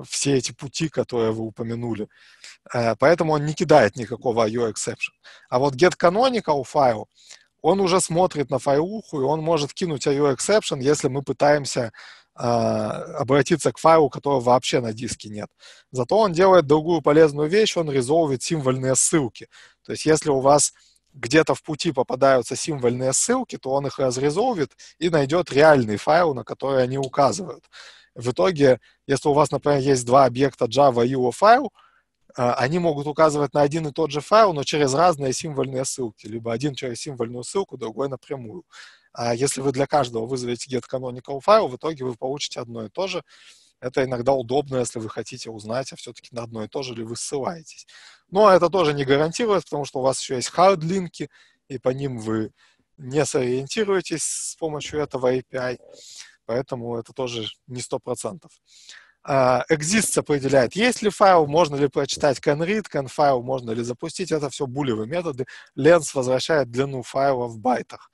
все эти пути, которые вы упомянули. Э, поэтому он не кидает никакого IO exception. А вот get canonical файл, он уже смотрит на файлуху, и он может кинуть IO exception, если мы пытаемся э, обратиться к файлу, которого вообще на диске нет. Зато он делает другую полезную вещь, он резолвит символьные ссылки. То есть если у вас где-то в пути попадаются символьные ссылки, то он их разрезовит и найдет реальный файл, на который они указывают. В итоге, если у вас, например, есть два объекта Java и UO файл, а, они могут указывать на один и тот же файл, но через разные символьные ссылки, либо один через символьную ссылку, другой напрямую. А если вы для каждого вызовете get canonical файл, в итоге вы получите одно и то же. Это иногда удобно, если вы хотите узнать, а все-таки на одно и то же ли вы ссылаетесь. Но это тоже не гарантирует, потому что у вас еще есть хард линки и по ним вы не сориентируетесь с помощью этого API. Поэтому это тоже не сто процентов. Exists а, определяет, есть ли файл, можно ли прочитать canread, canFile, можно ли запустить. Это все булевые методы. Lens возвращает длину файла в байтах.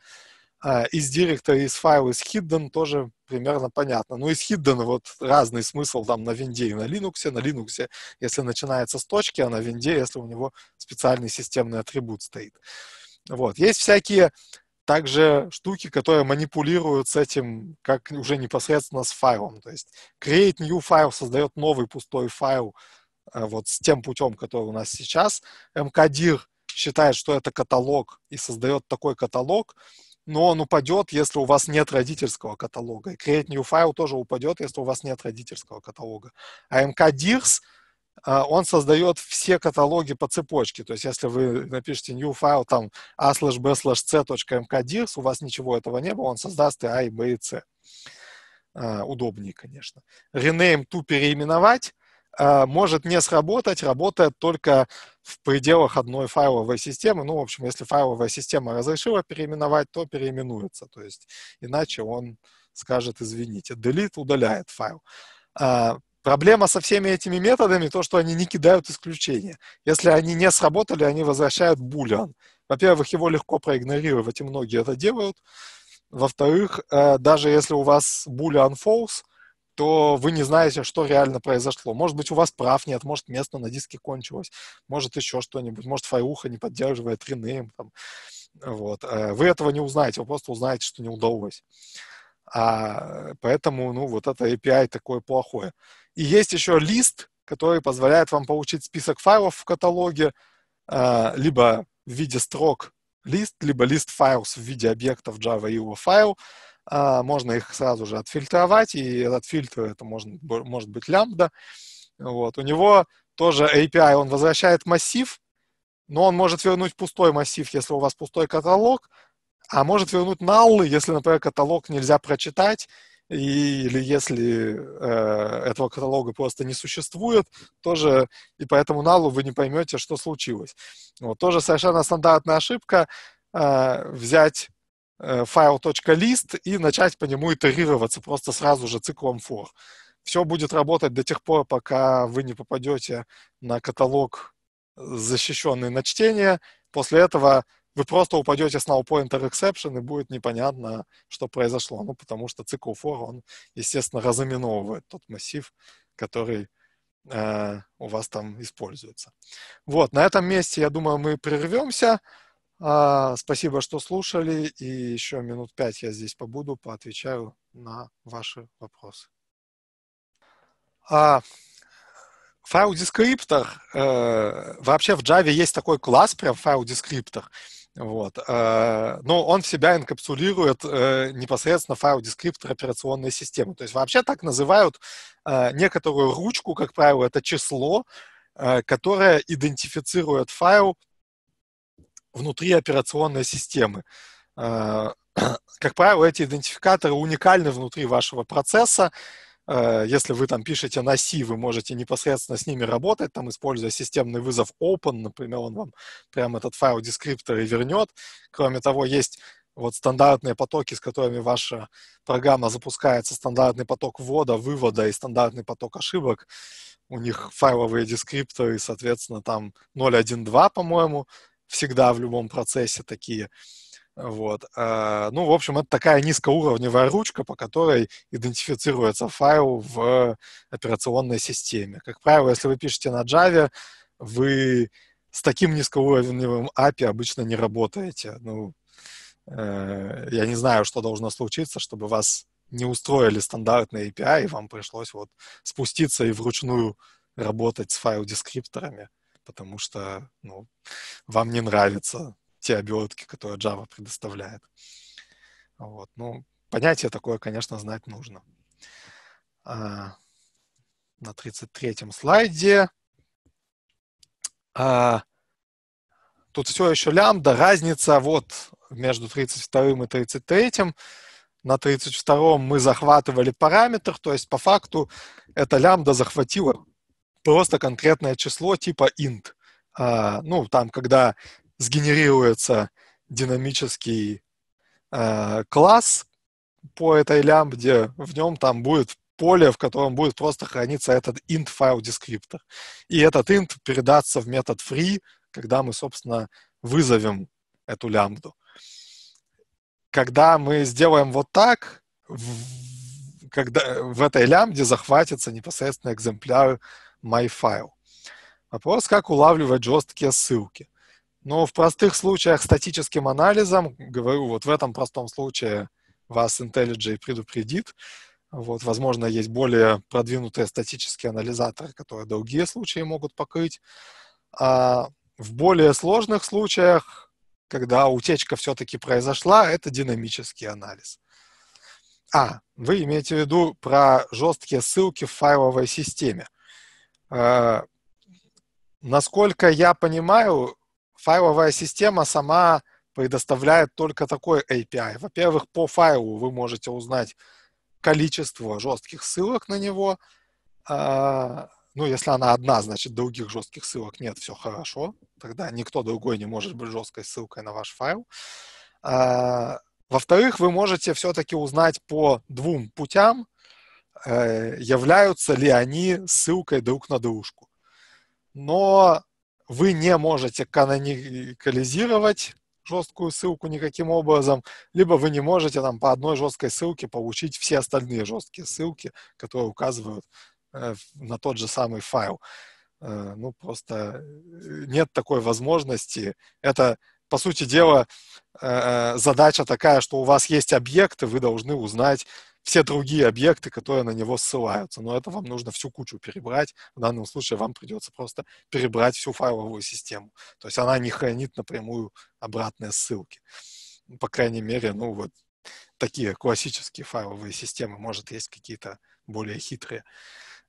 А, из directory, из файла, из hidden тоже примерно понятно. Ну, из hidden вот разный смысл там на винде и на Linux. На Linux, если начинается с точки, а на винде, если у него специальный системный атрибут стоит. Вот. Есть всякие также штуки, которые манипулируют с этим, как уже непосредственно с файлом. То есть create new файл создает новый пустой файл э, вот с тем путем, который у нас сейчас. mkdir считает, что это каталог и создает такой каталог, но он упадет, если у вас нет родительского каталога. И create new файл тоже упадет, если у вас нет родительского каталога. А mkdirs — а, он создает все каталоги по цепочке. То есть, если вы напишете new file там a slash b slash c.mkdirs, у вас ничего этого не было, он создаст и a, и b, и c. А, удобнее, конечно. Rename to переименовать а, может не сработать, работает только в пределах одной файловой системы. Ну, в общем, если файловая система разрешила переименовать, то переименуется. То есть, иначе он скажет, извините, delete удаляет файл. Проблема со всеми этими методами то, что они не кидают исключения. Если они не сработали, они возвращают булиан. Во-первых, его легко проигнорировать, и многие это делают. Во-вторых, э, даже если у вас boolean false, то вы не знаете, что реально произошло. Может быть, у вас прав нет, может, место на диске кончилось, может, еще что-нибудь, может, файлуха не поддерживает rename. Там. Вот. Э, вы этого не узнаете, вы просто узнаете, что не удалось. А, поэтому, ну, вот это API такое плохое. И есть еще лист, который позволяет вам получить список файлов в каталоге, а, либо в виде строк лист, либо лист файлов в виде объектов Java IO файл. А, можно их сразу же отфильтровать, и этот фильтр это можно, может быть лямбда. Вот. У него тоже API, он возвращает массив, но он может вернуть пустой массив, если у вас пустой каталог, а может вернуть наллы, если, например, каталог нельзя прочитать, и, или если э, этого каталога просто не существует, тоже и по этому налу вы не поймете, что случилось. Вот, тоже совершенно стандартная ошибка э, взять э, файл .list и начать по нему итерироваться просто сразу же циклом for. Все будет работать до тех пор, пока вы не попадете на каталог, э, защищенный на чтение. После этого вы просто упадете с null pointer exception, и будет непонятно, что произошло. Ну, потому что цикл for, он, естественно, разыменовывает тот массив, который э, у вас там используется. Вот, на этом месте, я думаю, мы прервемся. Э, спасибо, что слушали, и еще минут пять я здесь побуду, поотвечаю на ваши вопросы. А, файл-дескриптор, э, вообще в Java есть такой класс прям файл-дескриптор, вот. Э, но он в себя инкапсулирует э, непосредственно файл-дескриптор операционной системы. То есть вообще так называют э, некоторую ручку, как правило, это число, которое идентифицирует файл внутри операционной системы. Как правило, эти идентификаторы уникальны внутри вашего процесса, Э, если вы там пишете на C, вы можете непосредственно с ними работать, там, используя системный вызов open, например, он вам прям этот файл дескриптор и вернет. Кроме того, есть вот стандартные потоки, с которыми ваша программа запускается, стандартный поток ввода, вывода и стандартный поток ошибок. У них файловые дескрипторы, соответственно, там 0.1.2, по-моему, всегда в любом процессе такие. Вот. Э, ну, в общем, это такая низкоуровневая ручка, по которой идентифицируется файл в операционной системе. Как правило, если вы пишете на Java, вы с таким низкоуровневым API обычно не работаете. Ну, э, я не знаю, что должно случиться, чтобы вас не устроили стандартные API, и вам пришлось вот спуститься и вручную работать с файл-дескрипторами, потому что ну, вам не нравится те обертки, которые Java предоставляет. Вот. Ну, понятие такое, конечно, знать нужно. А, на 33-м слайде. А, тут все еще лямбда, разница вот между 32 и 33. На 32 мы захватывали параметр, то есть по факту эта лямбда захватила просто конкретное число типа int. А, ну, там, когда сгенерируется динамический э, класс по этой лямбде, в нем там будет поле, в котором будет просто храниться этот int файл дескриптор. И этот int передаться в метод free, когда мы, собственно, вызовем эту лямбду. Когда мы сделаем вот так, в, когда в этой лямбде захватится непосредственно экземпляр myFile. Вопрос, как улавливать жесткие ссылки. Но в простых случаях статическим анализом, говорю, вот в этом простом случае вас IntelliJ предупредит. Вот, возможно, есть более продвинутые статические анализаторы, которые другие случаи могут покрыть. А в более сложных случаях, когда утечка все-таки произошла, это динамический анализ. А, вы имеете в виду про жесткие ссылки в файловой системе. Э, насколько я понимаю, файловая система сама предоставляет только такой API. Во-первых, по файлу вы можете узнать количество жестких ссылок на него. А, ну, если она одна, значит, других жестких ссылок нет, все хорошо. Тогда никто другой не может быть жесткой ссылкой на ваш файл. А, во-вторых, вы можете все-таки узнать по двум путям, э, являются ли они ссылкой друг на дружку. Но вы не можете каноникализировать жесткую ссылку никаким образом, либо вы не можете там по одной жесткой ссылке получить все остальные жесткие ссылки, которые указывают э, на тот же самый файл. Э, ну, просто э, нет такой возможности. Это, по сути дела, э, э задача такая, что у вас есть объекты, вы должны узнать, все другие объекты, которые на него ссылаются. Но это вам нужно всю кучу перебрать. В данном случае вам придется просто перебрать всю файловую систему. То есть она не хранит напрямую обратные ссылки. Ну, по крайней мере, ну вот такие классические файловые системы, может, есть какие-то более хитрые.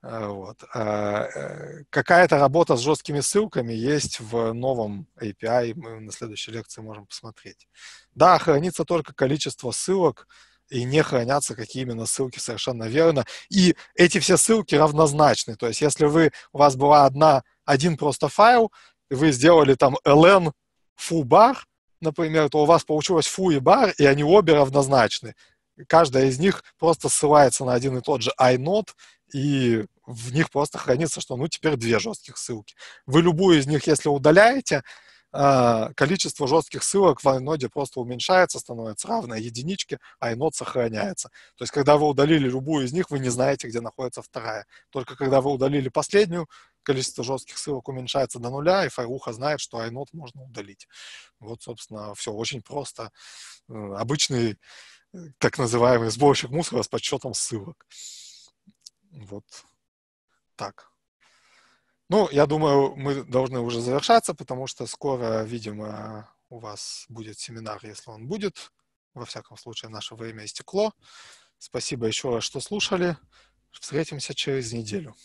Э, вот. Э, э, какая-то работа с жесткими ссылками есть в новом API, мы на следующей лекции можем посмотреть. Да, хранится только количество ссылок, и не хранятся какие именно ссылки, совершенно верно. И эти все ссылки равнозначны. То есть если вы, у вас была одна, один просто файл, и вы сделали там ln бар например, то у вас получилось фу и бар, и они обе равнозначны. Каждая из них просто ссылается на один и тот же inode, и в них просто хранится, что ну теперь две жестких ссылки. Вы любую из них, если удаляете, а, количество жестких ссылок в iNode просто уменьшается, становится равное единичке, а iNode сохраняется. То есть, когда вы удалили любую из них, вы не знаете, где находится вторая. Только когда вы удалили последнюю, количество жестких ссылок уменьшается до нуля, и файлуха знает, что iNode можно удалить. Вот, собственно, все очень просто. Обычный э, так называемый сборщик мусора с подсчетом ссылок. Вот так. Ну, я думаю, мы должны уже завершаться, потому что скоро, видимо, у вас будет семинар, если он будет. Во всяком случае, наше время истекло. Спасибо еще раз, что слушали. Встретимся через неделю.